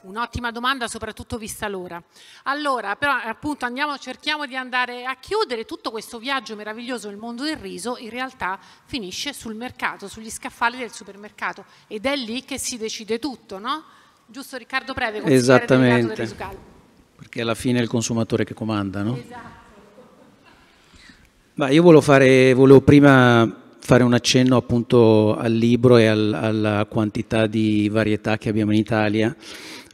Un'ottima domanda, soprattutto vista l'ora. Allora, però appunto andiamo, cerchiamo di andare a chiudere tutto questo viaggio meraviglioso nel mondo del riso, in realtà finisce sul mercato, sugli scaffali del supermercato ed è lì che si decide tutto, no? Giusto Riccardo Preve, consigliere delegato del caldo perché alla fine è il consumatore che comanda, no? Esatto. Ma io volevo, fare, volevo prima fare un accenno appunto al libro e al, alla quantità di varietà che abbiamo in Italia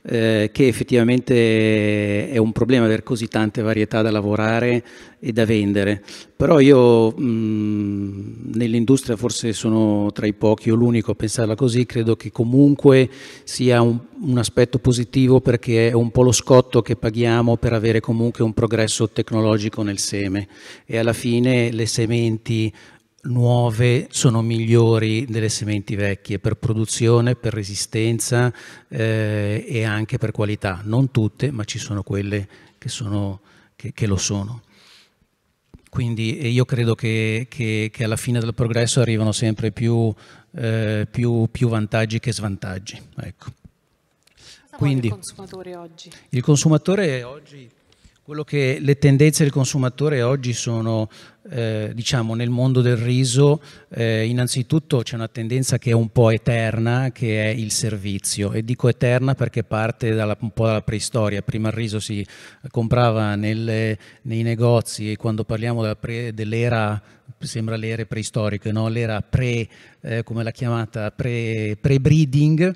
eh, che effettivamente è un problema avere così tante varietà da lavorare e da vendere. Però io mm, nell'industria forse sono tra i pochi o l'unico a pensarla così, credo che comunque sia un, un aspetto positivo perché è un po' lo scotto che paghiamo per avere comunque un progresso tecnologico nel seme e alla fine le sementi nuove sono migliori delle sementi vecchie per produzione, per resistenza eh, e anche per qualità. Non tutte, ma ci sono quelle che, sono, che, che lo sono. Quindi io credo che, che, alla fine del progresso arrivano sempre più, eh, più, più vantaggi che svantaggi. Ecco. Quindi, il consumatore oggi? Il consumatore oggi quello che le tendenze del consumatore oggi sono, eh, diciamo, nel mondo del riso, eh, innanzitutto c'è una tendenza che è un po' eterna, che è il servizio. E dico eterna perché parte dalla, un po' dalla preistoria. Prima il riso si comprava nelle, nei negozi e quando parliamo pre, dell'era sembra le ere preistoriche, no? l'era pre, eh, come l'ha chiamata, pre, breeding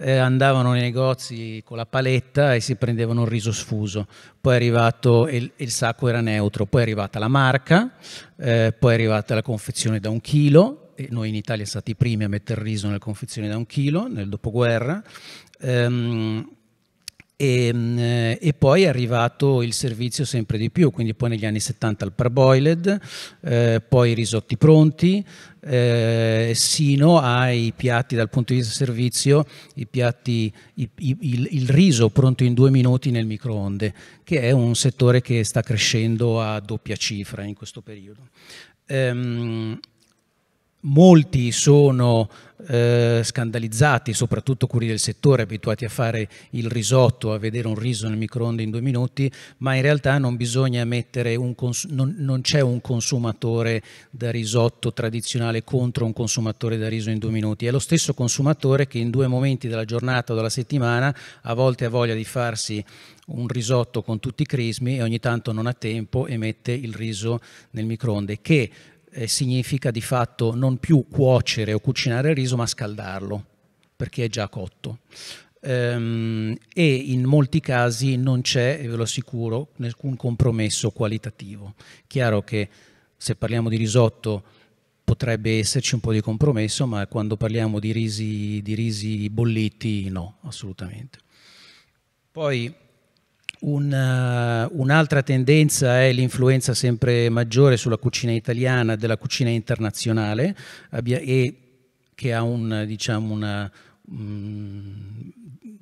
eh, andavano nei negozi con la paletta e si prendevano il riso sfuso, poi è arrivato, il, il sacco era neutro, poi è arrivata la marca, eh, poi è arrivata la confezione da un chilo, noi in Italia siamo stati i primi a mettere il riso nella confezione da un chilo nel dopoguerra, ehm, e, ehm, eh, e, poi è arrivato il servizio sempre di più, quindi poi negli anni 70 il parboiled, eh, poi i risotti pronti, eh, sino ai piatti dal punto di vista del servizio, i piatti, i, i, il, il, riso pronto in due minuti nel microonde, che è un settore che sta crescendo a doppia cifra in questo periodo. Ehm, molti sono eh, scandalizzati, soprattutto quelli del settore abituati a fare il risotto, a vedere un riso nel microonde in due minuti, ma in realtà non bisogna mettere un non, non c'è un consumatore da risotto tradizionale contro un consumatore da riso in due minuti, è lo stesso consumatore che in due momenti della giornata o della settimana a volte ha voglia di farsi un risotto con tutti i crismi e ogni tanto non ha tempo e mette il riso nel microonde che eh, significa di fatto non più cuocere o cucinare il riso, ma scaldarlo, perché è già cotto. Ehm, e in molti casi non c'è, e ve lo assicuro, nessun compromesso qualitativo. Chiaro che se parliamo di risotto potrebbe esserci un po' di compromesso, ma quando parliamo di risi, di risi bolliti no, assolutamente. Poi una, eh, un'altra tendenza è l'influenza sempre maggiore sulla cucina italiana della cucina internazionale e che ha un, diciamo, una, mm,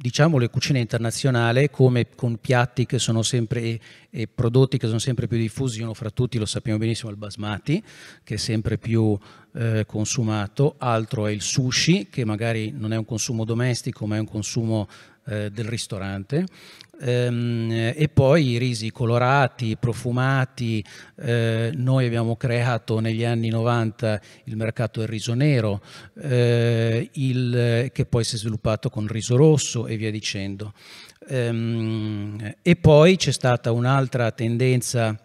diciamo le cucine internazionali come con piatti che sono sempre e prodotti che sono sempre più diffusi, uno fra tutti lo sappiamo benissimo, il basmati, che è sempre più eh, consumato, altro è il sushi, che magari non è un consumo domestico ma è un consumo eh, del ristorante, ehm, e poi i risi colorati, profumati, eh, noi abbiamo creato negli anni 90 il mercato del riso nero, eh, il, che poi si è sviluppato con il riso rosso e via dicendo. Ehm, e poi c'è stata un'altra tendenza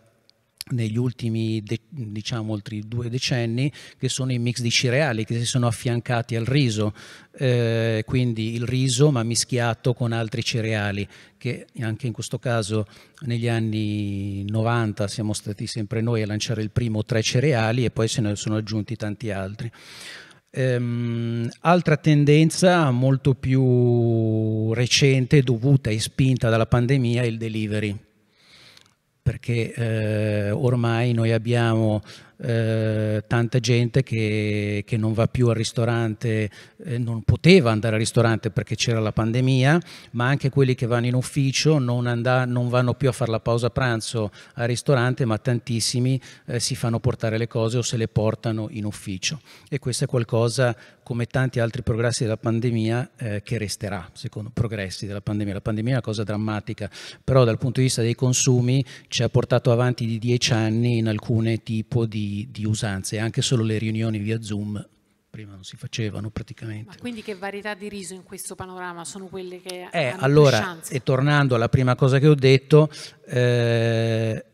negli ultimi diciamo oltre due decenni che sono i mix di cereali che si sono affiancati al riso eh, quindi il riso ma mischiato con altri cereali che anche in questo caso negli anni 90 siamo stati sempre noi a lanciare il primo tre cereali e poi se ne sono aggiunti tanti altri Um, altra tendenza molto più recente, dovuta e spinta dalla pandemia, è il delivery perché eh, ormai noi abbiamo eh, tanta gente che, che, non va più al ristorante, eh, non poteva andare al ristorante perché c'era la pandemia, ma anche quelli che vanno in ufficio non, andà, non vanno più a fare la pausa pranzo al ristorante, ma tantissimi eh, si fanno portare le cose o se le portano in ufficio. E questo è qualcosa come tanti altri progressi della pandemia, eh, che resterà, secondo progressi della pandemia. La pandemia è una cosa drammatica, però dal punto di vista dei consumi ci ha portato avanti di dieci anni in alcune tipo di, di usanze, anche solo le riunioni via Zoom prima non si facevano praticamente. Ma quindi che varietà di riso in questo panorama sono quelle che eh, allora, E tornando alla prima cosa che ho detto, eh,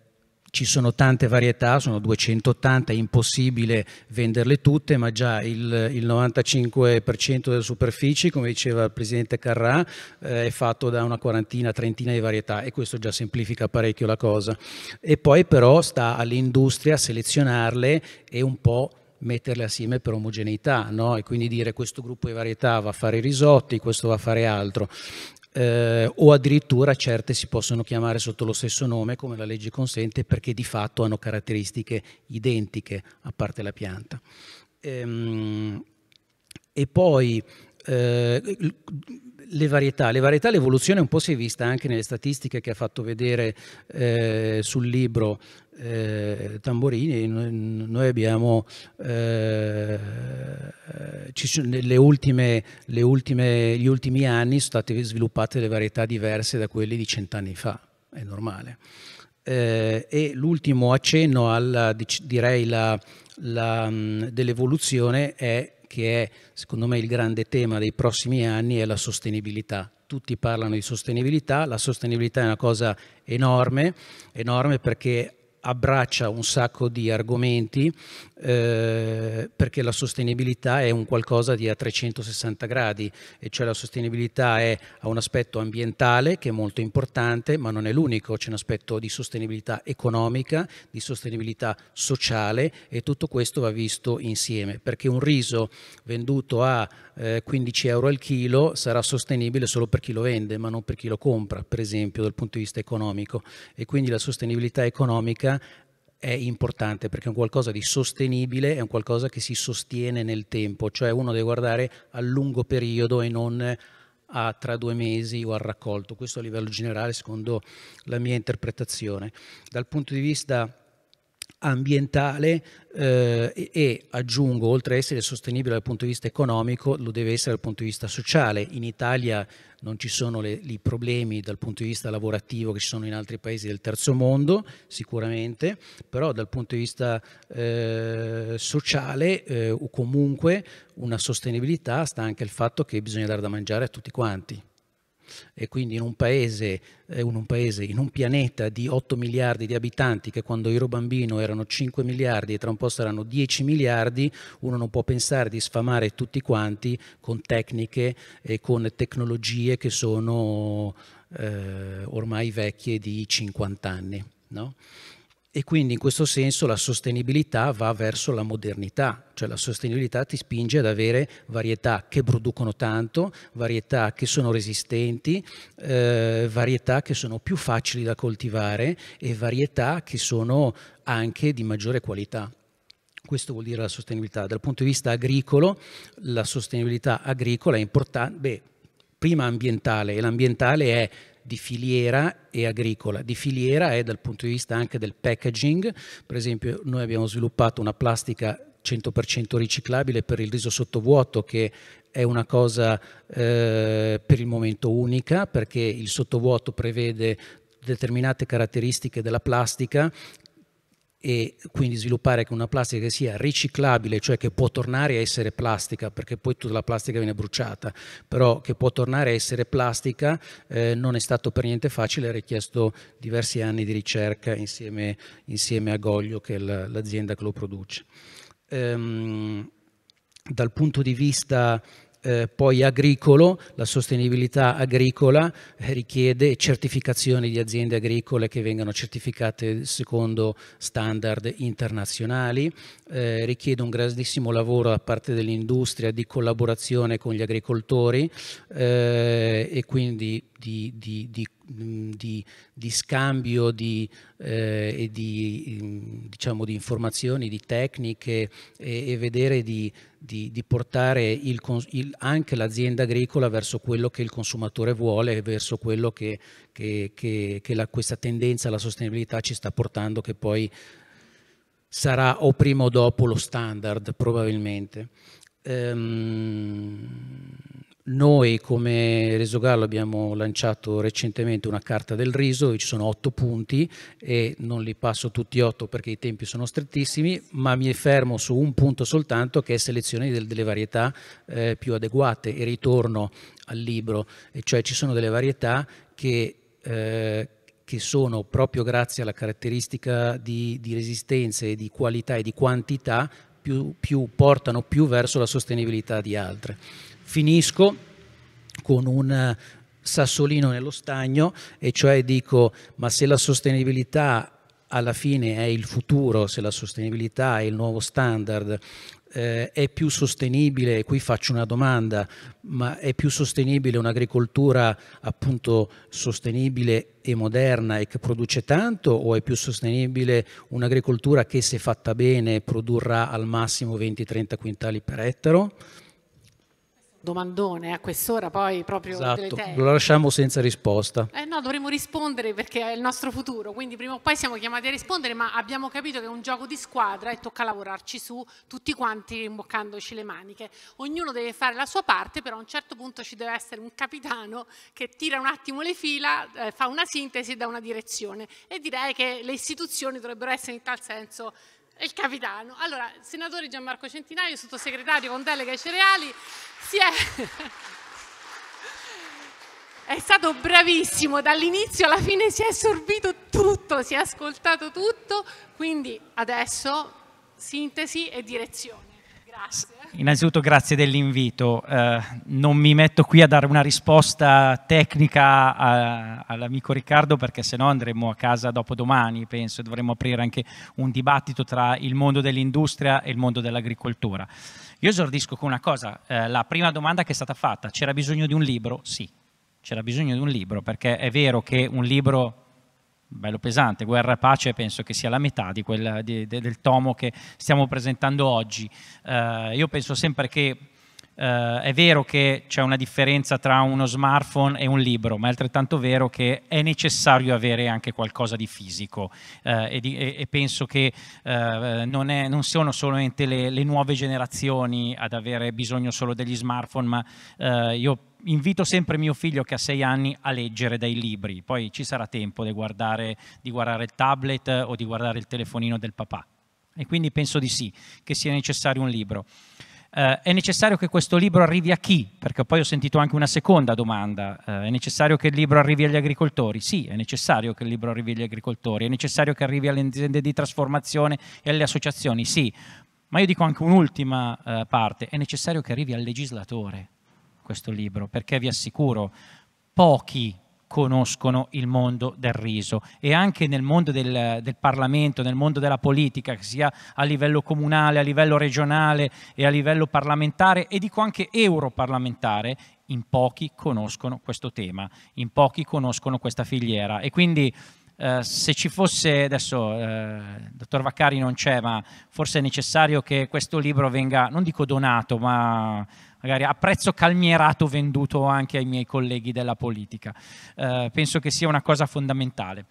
ci sono tante varietà, sono 280, è impossibile venderle tutte, ma già il, il 95% delle superfici, come diceva il presidente Carrà, eh, è fatto da una quarantina, trentina di varietà e questo già semplifica parecchio la cosa. E poi però sta all'industria selezionarle e un po' metterle assieme per omogeneità no? e quindi dire questo gruppo di varietà va a fare i risotti, questo va a fare altro eh, o addirittura certe si possono chiamare sotto lo stesso nome come la legge consente perché di fatto hanno caratteristiche identiche a parte la pianta. Ehm, e poi eh, le varietà, le varietà, l'evoluzione un po' si è vista anche nelle statistiche che ha fatto vedere eh, sul libro eh, tamborini, noi abbiamo eh, le ultime, le ultime, gli ultimi anni sono state sviluppate le varietà diverse da quelle di cent'anni fa, è normale. Eh, e l'ultimo accenno alla, direi la, la, mm, dell'evoluzione è che è secondo me il grande tema dei prossimi anni è la sostenibilità. Tutti parlano di sostenibilità, la sostenibilità è una cosa enorme, enorme perché abbraccia un sacco di argomenti eh, perché la sostenibilità è un qualcosa di a 360 gradi, e cioè la sostenibilità è, ha un aspetto ambientale che è molto importante, ma non è l'unico, c'è un aspetto di sostenibilità economica, di sostenibilità sociale e tutto questo va visto insieme, perché un riso venduto a eh, 15 euro al chilo sarà sostenibile solo per chi lo vende, ma non per chi lo compra, per esempio, dal punto di vista economico. E quindi la sostenibilità economica è importante perché è un qualcosa di sostenibile, è un qualcosa che si sostiene nel tempo, cioè uno deve guardare a lungo periodo e non a tra due mesi o al raccolto. Questo a livello generale, secondo la mia interpretazione. Dal punto di vista ambientale eh, e, aggiungo, oltre ad essere sostenibile dal punto di vista economico, lo deve essere dal punto di vista sociale. In Italia non ci sono i problemi dal punto di vista lavorativo che ci sono in altri paesi del terzo mondo, sicuramente, però dal punto di vista eh, sociale eh, o comunque una sostenibilità sta anche il fatto che bisogna dare da mangiare a tutti quanti e quindi in un paese, eh, in un, paese, in un pianeta di 8 miliardi di abitanti che quando ero bambino erano 5 miliardi e tra un po' saranno 10 miliardi, uno non può pensare di sfamare tutti quanti con tecniche e con tecnologie che sono eh, ormai vecchie di 50 anni. No? e quindi in questo senso la sostenibilità va verso la modernità, cioè la sostenibilità ti spinge ad avere varietà che producono tanto, varietà che sono resistenti, eh, varietà che sono più facili da coltivare e varietà che sono anche di maggiore qualità. Questo vuol dire la sostenibilità. Dal punto di vista agricolo, la sostenibilità agricola è importante, beh, prima ambientale e l'ambientale è di filiera e agricola. Di filiera è dal punto di vista anche del packaging, per esempio noi abbiamo sviluppato una plastica 100% riciclabile per il riso sottovuoto che è una cosa eh, per il momento unica perché il sottovuoto prevede determinate caratteristiche della plastica e quindi sviluppare una plastica che sia riciclabile, cioè che può tornare a essere plastica, perché poi tutta la plastica viene bruciata, però che può tornare a essere plastica eh, non è stato per niente facile, ha richiesto diversi anni di ricerca insieme, insieme a Goglio, che è l'azienda che lo produce. Ehm, dal punto di vista eh, poi agricolo, la sostenibilità agricola eh, richiede certificazioni di aziende agricole che vengano certificate secondo standard internazionali, eh, richiede un grandissimo lavoro da parte dell'industria di collaborazione con gli agricoltori eh, e quindi di, di, di di, di, scambio di, eh, e di, diciamo, di informazioni, di tecniche e, e vedere di, di, di portare il, il, anche l'azienda agricola verso quello che il consumatore vuole, verso quello che, che, che, che la, questa tendenza alla sostenibilità ci sta portando, che poi sarà o prima o dopo lo standard probabilmente. Ehm, noi come Resogallo abbiamo lanciato recentemente una carta del riso dove ci sono otto punti e non li passo tutti otto perché i tempi sono strettissimi, ma mi fermo su un punto soltanto che è selezione delle varietà eh, più adeguate e ritorno al libro, e cioè ci sono delle varietà che... Eh, che sono proprio grazie alla caratteristica di, di resistenze, di qualità e di quantità più, più portano più verso la sostenibilità di altre. Finisco con un eh, sassolino nello stagno e cioè dico ma se la sostenibilità alla fine è il futuro, se la sostenibilità è il nuovo standard, eh, è più sostenibile, qui faccio una domanda, ma è più sostenibile un'agricoltura appunto sostenibile e moderna e che produce tanto o è più sostenibile un'agricoltura che se fatta bene produrrà al massimo 20-30 quintali per ettaro? domandone a quest'ora poi proprio esatto, lo lasciamo senza risposta. Eh no, dovremmo rispondere perché è il nostro futuro, quindi prima o poi siamo chiamati a rispondere, ma abbiamo capito che è un gioco di squadra e tocca lavorarci su tutti quanti rimboccandoci le maniche. Ognuno deve fare la sua parte, però a un certo punto ci deve essere un capitano che tira un attimo le fila, eh, fa una sintesi e dà una direzione e direi che le istituzioni dovrebbero essere in tal senso il capitano. Allora, senatore Gianmarco Centinaio, sottosegretario con delega ai cereali, si è... è stato bravissimo, dall'inizio alla fine si è assorbito tutto, si è ascoltato tutto, quindi adesso sintesi e direzione. Grazie. Innanzitutto grazie dell'invito. Eh, non mi metto qui a dare una risposta tecnica eh, all'amico Riccardo perché sennò andremo a casa dopo domani, penso, e dovremmo aprire anche un dibattito tra il mondo dell'industria e il mondo dell'agricoltura. Io esordisco con una cosa, eh, la prima domanda che è stata fatta, c'era bisogno di un libro? Sì, c'era bisogno di un libro perché è vero che un libro bello pesante, Guerra e Pace penso che sia la metà di quella, di, de, del tomo che stiamo presentando oggi. Eh, io penso sempre che eh, è vero che c'è una differenza tra uno smartphone e un libro, ma è altrettanto vero che è necessario avere anche qualcosa di fisico eh, e, di, e, e, penso che eh, non, è, non, sono solamente le, le, nuove generazioni ad avere bisogno solo degli smartphone, ma eh, io penso invito sempre mio figlio che ha sei anni a leggere dai libri, poi ci sarà tempo di guardare, di guardare il tablet o di guardare il telefonino del papà. E quindi penso di sì, che sia necessario un libro. Uh, è necessario che questo libro arrivi a chi? Perché poi ho sentito anche una seconda domanda. Uh, è necessario che il libro arrivi agli agricoltori? Sì, è necessario che il libro arrivi agli agricoltori. È necessario che arrivi alle aziende di trasformazione e alle associazioni? Sì. Ma io dico anche un'ultima uh, parte. È necessario che arrivi al legislatore questo libro, perché vi assicuro, pochi conoscono il mondo del riso e anche nel mondo del, del, Parlamento, nel mondo della politica, sia a livello comunale, a livello regionale e a livello parlamentare e dico anche europarlamentare, in pochi conoscono questo tema, in pochi conoscono questa filiera e quindi eh, se ci fosse, adesso eh, dottor Vaccari non c'è, ma forse è necessario che questo libro venga, non dico donato, ma magari a prezzo calmierato venduto anche ai miei colleghi della politica. Eh, penso che sia una cosa fondamentale.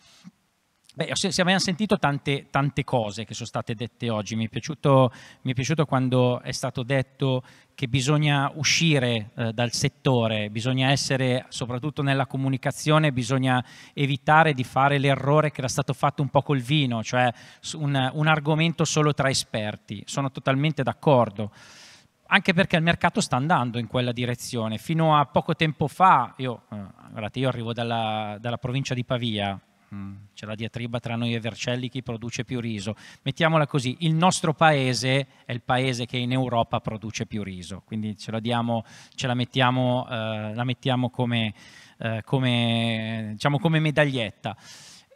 Beh, abbiamo sentito tante, tante, cose che sono state dette oggi. Mi è, piaciuto, mi è piaciuto quando è stato detto che bisogna uscire eh, dal settore, bisogna essere, soprattutto nella comunicazione, bisogna evitare di fare l'errore che era stato fatto un po' col vino, cioè un, un argomento solo tra esperti. Sono totalmente d'accordo anche perché il mercato sta andando in quella direzione. Fino a poco tempo fa, io, eh, guardate, io arrivo dalla, dalla provincia di Pavia, mm, c'è la diatriba tra noi e Vercelli chi produce più riso. Mettiamola così, il nostro paese è il paese che in Europa produce più riso, quindi ce la, diamo, ce la mettiamo, eh, la mettiamo come, eh, come, diciamo come medaglietta.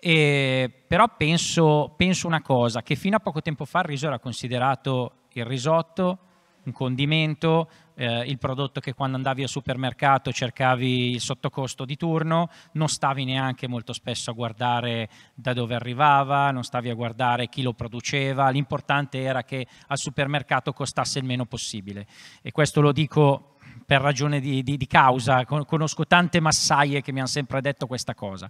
E, però penso, penso una cosa, che fino a poco tempo fa il riso era considerato il risotto, un condimento, eh, il prodotto che quando andavi al supermercato cercavi il sottocosto di turno, non stavi neanche molto spesso a guardare da dove arrivava, non stavi a guardare chi lo produceva, l'importante era che al supermercato costasse il meno possibile. E questo lo dico per ragione di, di, di causa, conosco tante massaie che mi hanno sempre detto questa cosa.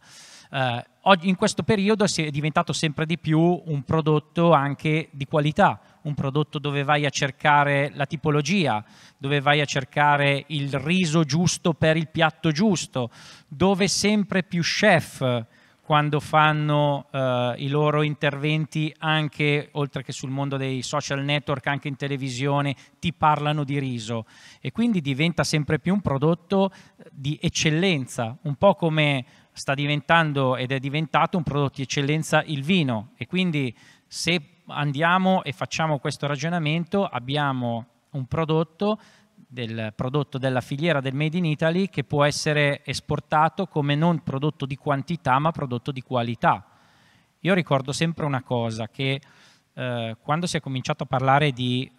Eh, in questo periodo è diventato sempre di più un prodotto anche di qualità, un prodotto dove vai a cercare la tipologia, dove vai a cercare il riso giusto per il piatto giusto, dove sempre più chef quando fanno eh, i loro interventi anche, oltre che sul mondo dei social network, anche in televisione, ti parlano di riso. E quindi diventa sempre più un prodotto eh, di eccellenza, un po' come sta diventando ed è diventato un prodotto di eccellenza il vino. E quindi se andiamo e facciamo questo ragionamento, abbiamo un prodotto del prodotto della filiera del Made in Italy che può essere esportato come non prodotto di quantità ma prodotto di qualità. Io ricordo sempre una cosa, che eh, quando si è cominciato a parlare di,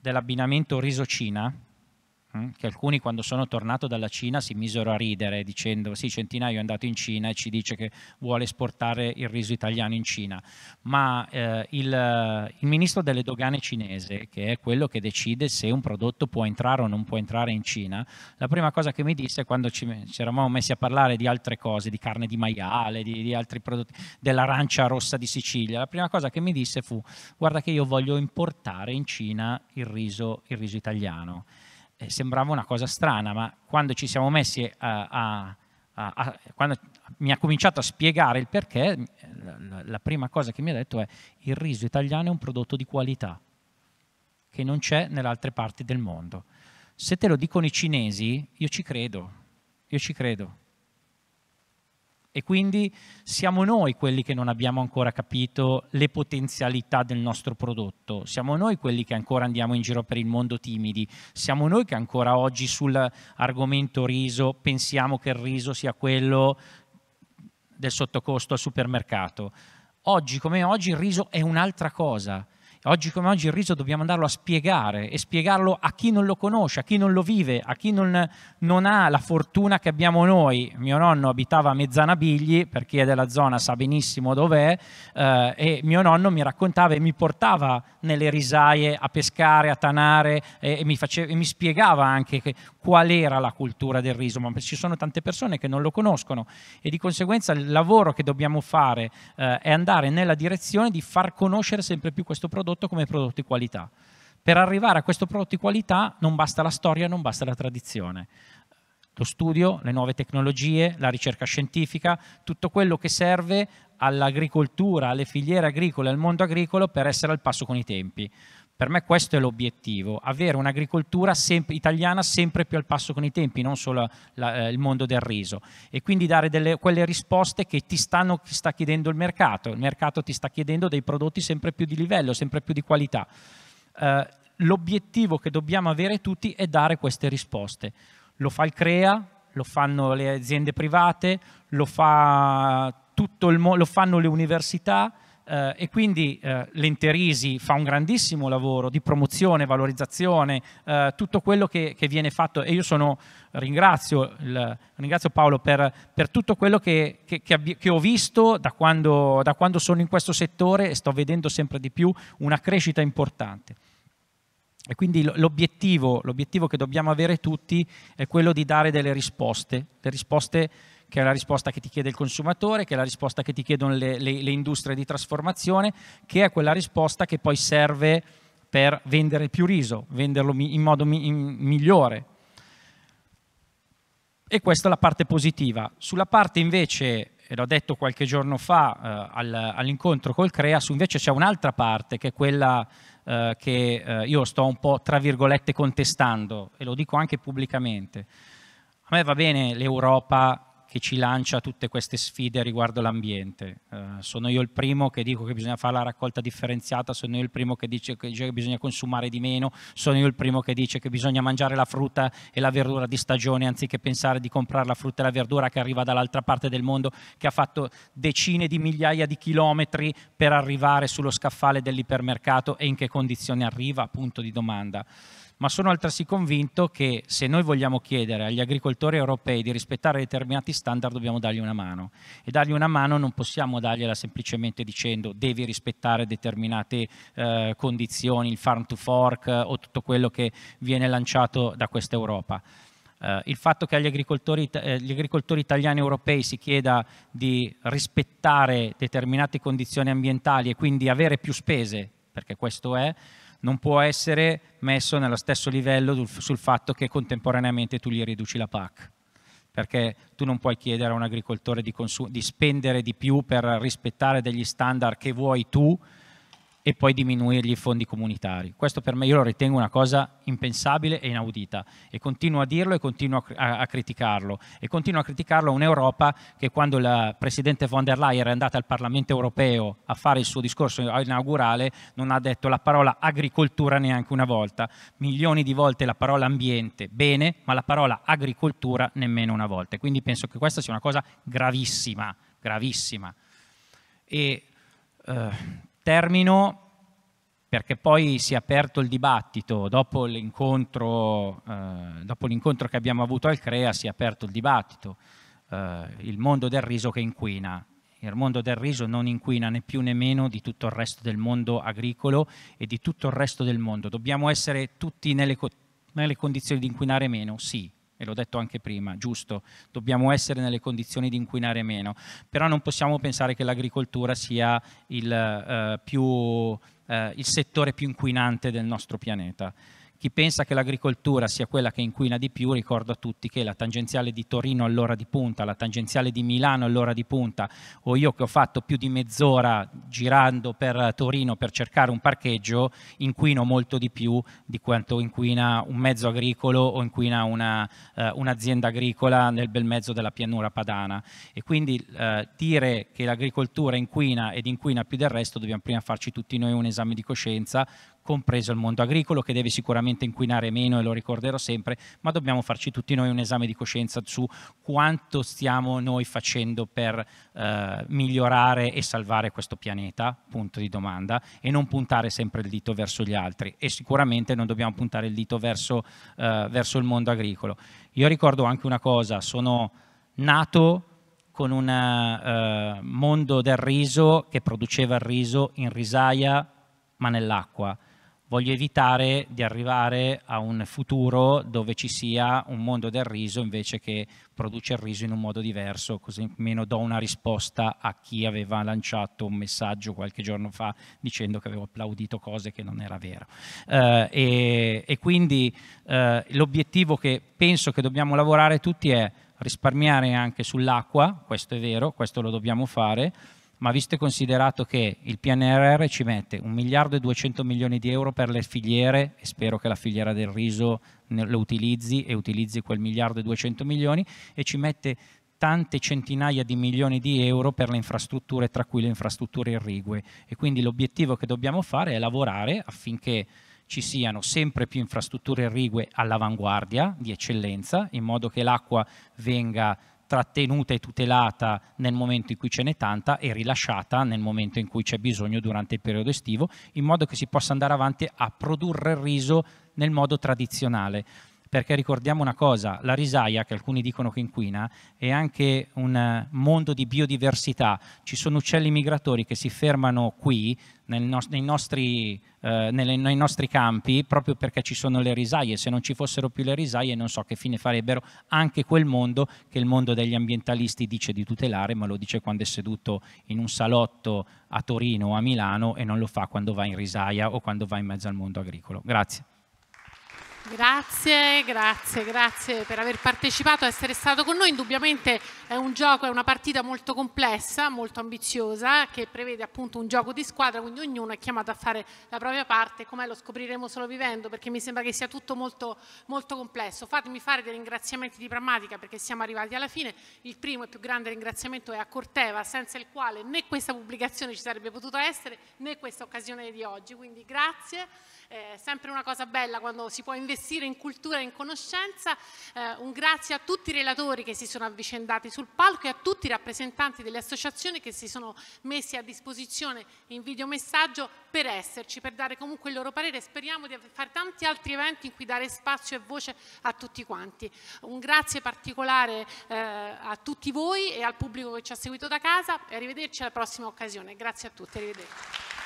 dell'abbinamento riso-cina, Mm? che alcuni quando sono tornato dalla Cina si misero a ridere dicendo sì Centinaio è andato in Cina e ci dice che vuole esportare il riso italiano in Cina, ma eh, il, il, ministro delle dogane cinese, che è quello che decide se un prodotto può entrare o non può entrare in Cina, la prima cosa che mi disse quando ci, ci eravamo messi a parlare di altre cose, di carne di maiale, di, di altri prodotti, dell'arancia rossa di Sicilia, la prima cosa che mi disse fu guarda che io voglio importare in Cina il riso, il riso italiano. Eh, sembrava una cosa strana, ma quando ci siamo messi eh, a, a, a, a quando mi ha cominciato a spiegare il perché, eh, la, la prima cosa che mi ha detto è il riso italiano è un prodotto di qualità che non c'è nelle altre parti del mondo. Se te lo dicono i cinesi, io ci credo, io ci credo, e quindi siamo noi quelli che non abbiamo ancora capito le potenzialità del nostro prodotto, siamo noi quelli che ancora andiamo in giro per il mondo timidi, siamo noi che ancora oggi sull'argomento riso pensiamo che il riso sia quello del sottocosto al supermercato. Oggi come oggi il riso è un'altra cosa Oggi come oggi il riso dobbiamo andarlo a spiegare e spiegarlo a chi non lo conosce, a chi non lo vive, a chi non, non ha la fortuna che abbiamo noi. Mio nonno abitava a Mezzanabigli, per chi è della zona sa benissimo dov'è, eh, e mio nonno mi raccontava e mi portava nelle risaie a pescare, a tanare e, e, mi, face, e mi, spiegava anche qual era la cultura del riso, ma ci sono tante persone che non lo conoscono e di conseguenza il lavoro che dobbiamo fare eh, è andare nella direzione di far conoscere sempre più questo prodotto come prodotto di qualità. Per arrivare a questo prodotto di qualità non basta la storia, non basta la tradizione lo studio, le nuove tecnologie, la ricerca scientifica, tutto quello che serve all'agricoltura, alle filiere agricole, al mondo agricolo per essere al passo con i tempi. Per me questo è l'obiettivo, avere un'agricoltura sem italiana sempre più al passo con i tempi, non solo la, eh, il mondo del riso. E quindi dare delle, quelle risposte che ti, stanno, sta chiedendo il mercato. Il mercato ti sta chiedendo dei prodotti sempre più di livello, sempre più di qualità. Eh, l'obiettivo che dobbiamo avere tutti è dare queste risposte. Lo fa il CREA, lo fanno le aziende private, lo, fa lo fanno le università, eh, e quindi eh, l'Enterisi fa un grandissimo lavoro di promozione, valorizzazione, eh, tutto quello che, che, viene fatto e io sono, ringrazio, il, ringrazio, Paolo per, per, tutto quello che, che, che ho visto da quando, da quando sono in questo settore e sto vedendo sempre di più una crescita importante. E quindi l'obiettivo, l'obiettivo, che dobbiamo avere tutti è quello di dare delle risposte, le risposte che è la risposta che ti chiede il consumatore, che è la risposta che ti chiedono le, le, le industrie di trasformazione, che è quella risposta che poi serve per vendere più riso, venderlo in modo mi, in, migliore. E questa è la parte positiva. Sulla parte invece e l'ho detto qualche giorno fa eh, all'incontro col CREAS, invece c'è un'altra parte che è quella eh, che eh, io sto un po' tra virgolette contestando e lo dico anche pubblicamente. A me va bene l'Europa che ci lancia tutte queste sfide riguardo l'ambiente. Eh, sono io il primo che dico che bisogna fare la raccolta differenziata, sono io il primo che dice che, bisogna consumare di meno, sono io il primo che dice che bisogna mangiare la frutta e la verdura di stagione anziché pensare di comprare la frutta e la verdura che arriva dall'altra parte del mondo, che ha fatto decine di migliaia di chilometri per arrivare sullo scaffale dell'ipermercato e in che condizione arriva, punto di domanda ma sono altresì convinto che se noi vogliamo chiedere agli agricoltori europei di rispettare determinati standard dobbiamo dargli una mano e dargli una mano non possiamo dargliela semplicemente dicendo devi rispettare determinate eh, condizioni, il farm to fork eh, o tutto quello che viene lanciato da questa Europa. Uh, il fatto che agli agricoltori, eh, agricoltori, italiani e europei si chieda di rispettare determinate condizioni ambientali e quindi avere più spese, perché questo è, non può essere messo nello stesso livello sul fatto che contemporaneamente tu gli riduci la PAC perché tu non puoi chiedere a un agricoltore di, di, spendere di più per rispettare degli standard che vuoi tu, e poi diminuirgli i fondi comunitari. Questo per me io lo ritengo una cosa impensabile e inaudita e continuo a dirlo e continuo a, a criticarlo e continuo a criticarlo a un'Europa che quando la Presidente von der Leyen è andata al Parlamento europeo a fare il suo discorso inaugurale non ha detto la parola agricoltura neanche una volta, milioni di volte la parola ambiente bene, ma la parola agricoltura nemmeno una volta. Quindi penso che questa sia una cosa gravissima, gravissima. E, uh, Termino perché poi si è aperto il dibattito, dopo l'incontro, eh, dopo l'incontro che abbiamo avuto al CREA si è aperto il dibattito, eh, il mondo del riso che inquina. Il mondo del riso non inquina né più né meno di tutto il resto del mondo agricolo e di tutto il resto del mondo. Dobbiamo essere tutti nelle, co- nelle condizioni di inquinare meno, sì, e l'ho detto anche prima, giusto, dobbiamo essere nelle condizioni di inquinare meno, però non possiamo pensare che l'agricoltura sia il, eh, più, eh, il settore più inquinante del nostro pianeta. Chi pensa che l'agricoltura sia quella che inquina di più, ricordo a tutti che la tangenziale di Torino all'ora di punta, la tangenziale di Milano all'ora di punta, o io che ho fatto più di mezz'ora girando per Torino per cercare un parcheggio, inquino molto di più di quanto inquina un mezzo agricolo o inquina una, eh, un'azienda agricola nel bel mezzo della pianura padana. E quindi eh, dire che l'agricoltura inquina ed inquina più del resto, dobbiamo prima farci tutti noi un esame di coscienza, compreso il mondo agricolo che deve sicuramente inquinare meno e lo ricorderò sempre, ma dobbiamo farci tutti noi un esame di coscienza su quanto stiamo noi facendo per eh, migliorare e salvare questo pianeta, punto di domanda, e non puntare sempre il dito verso gli altri e sicuramente non dobbiamo puntare il dito verso, eh, verso il mondo agricolo. Io ricordo anche una cosa, sono nato con un eh, mondo del riso che produceva il riso in risaia ma nell'acqua voglio evitare di arrivare a un futuro dove ci sia un mondo del riso invece che produce il riso in un modo diverso, così almeno do una risposta a chi aveva lanciato un messaggio qualche giorno fa dicendo che avevo applaudito cose che non era vero. Eh, e, e, quindi eh, l'obiettivo che penso che dobbiamo lavorare tutti è risparmiare anche sull'acqua, questo è vero, questo lo dobbiamo fare, ma visto e considerato che il PNRR ci mette 1 miliardo e 200 milioni di euro per le filiere, e spero che la filiera del riso lo utilizzi e utilizzi quel miliardo e 200 milioni, e ci mette tante centinaia di milioni di euro per le infrastrutture, tra cui le infrastrutture irrigue. E quindi l'obiettivo che dobbiamo fare è lavorare affinché ci siano sempre più infrastrutture irrigue all'avanguardia, di eccellenza, in modo che l'acqua venga trattenuta e tutelata nel momento in cui ce n'è tanta e rilasciata nel momento in cui c'è bisogno durante il periodo estivo, in modo che si possa andare avanti a produrre il riso nel modo tradizionale perché ricordiamo una cosa, la risaia, che alcuni dicono che inquina, è anche un eh, mondo di biodiversità, ci sono uccelli migratori che si fermano qui, nel, nei, nostri, eh, nelle, nei nostri campi, proprio perché ci sono le risaie, se non ci fossero più le risaie non so che fine farebbero anche quel mondo che il mondo degli ambientalisti dice di tutelare, ma lo dice quando è seduto in un salotto a Torino o a Milano e non lo fa quando va in risaia o quando va in mezzo al mondo agricolo. Grazie. Grazie, grazie, grazie per aver partecipato, essere stato con noi. Indubbiamente è un gioco, è una partita molto complessa, molto ambiziosa, che prevede appunto un gioco di squadra, quindi ognuno è chiamato a fare la propria parte. Com'è lo scopriremo solo vivendo, perché mi sembra che sia tutto molto, molto complesso. Fatemi fare dei ringraziamenti di Prammatica, perché siamo arrivati alla fine. Il primo e più grande ringraziamento è a Corteva, senza il quale né questa pubblicazione ci sarebbe potuta essere, né questa occasione di oggi. Quindi grazie eh, sempre una cosa bella quando si può investire in cultura e in conoscenza. Eh, un grazie a tutti i relatori che si sono avvicendati sul palco e a tutti i rappresentanti delle associazioni che si sono messi a disposizione in videomessaggio per esserci, per dare comunque il loro parere. Speriamo di fare tanti altri eventi in cui dare spazio e voce a tutti quanti. Un grazie particolare eh, a tutti voi e al pubblico che ci ha seguito da casa e arrivederci alla prossima occasione. Grazie a tutti, arrivederci.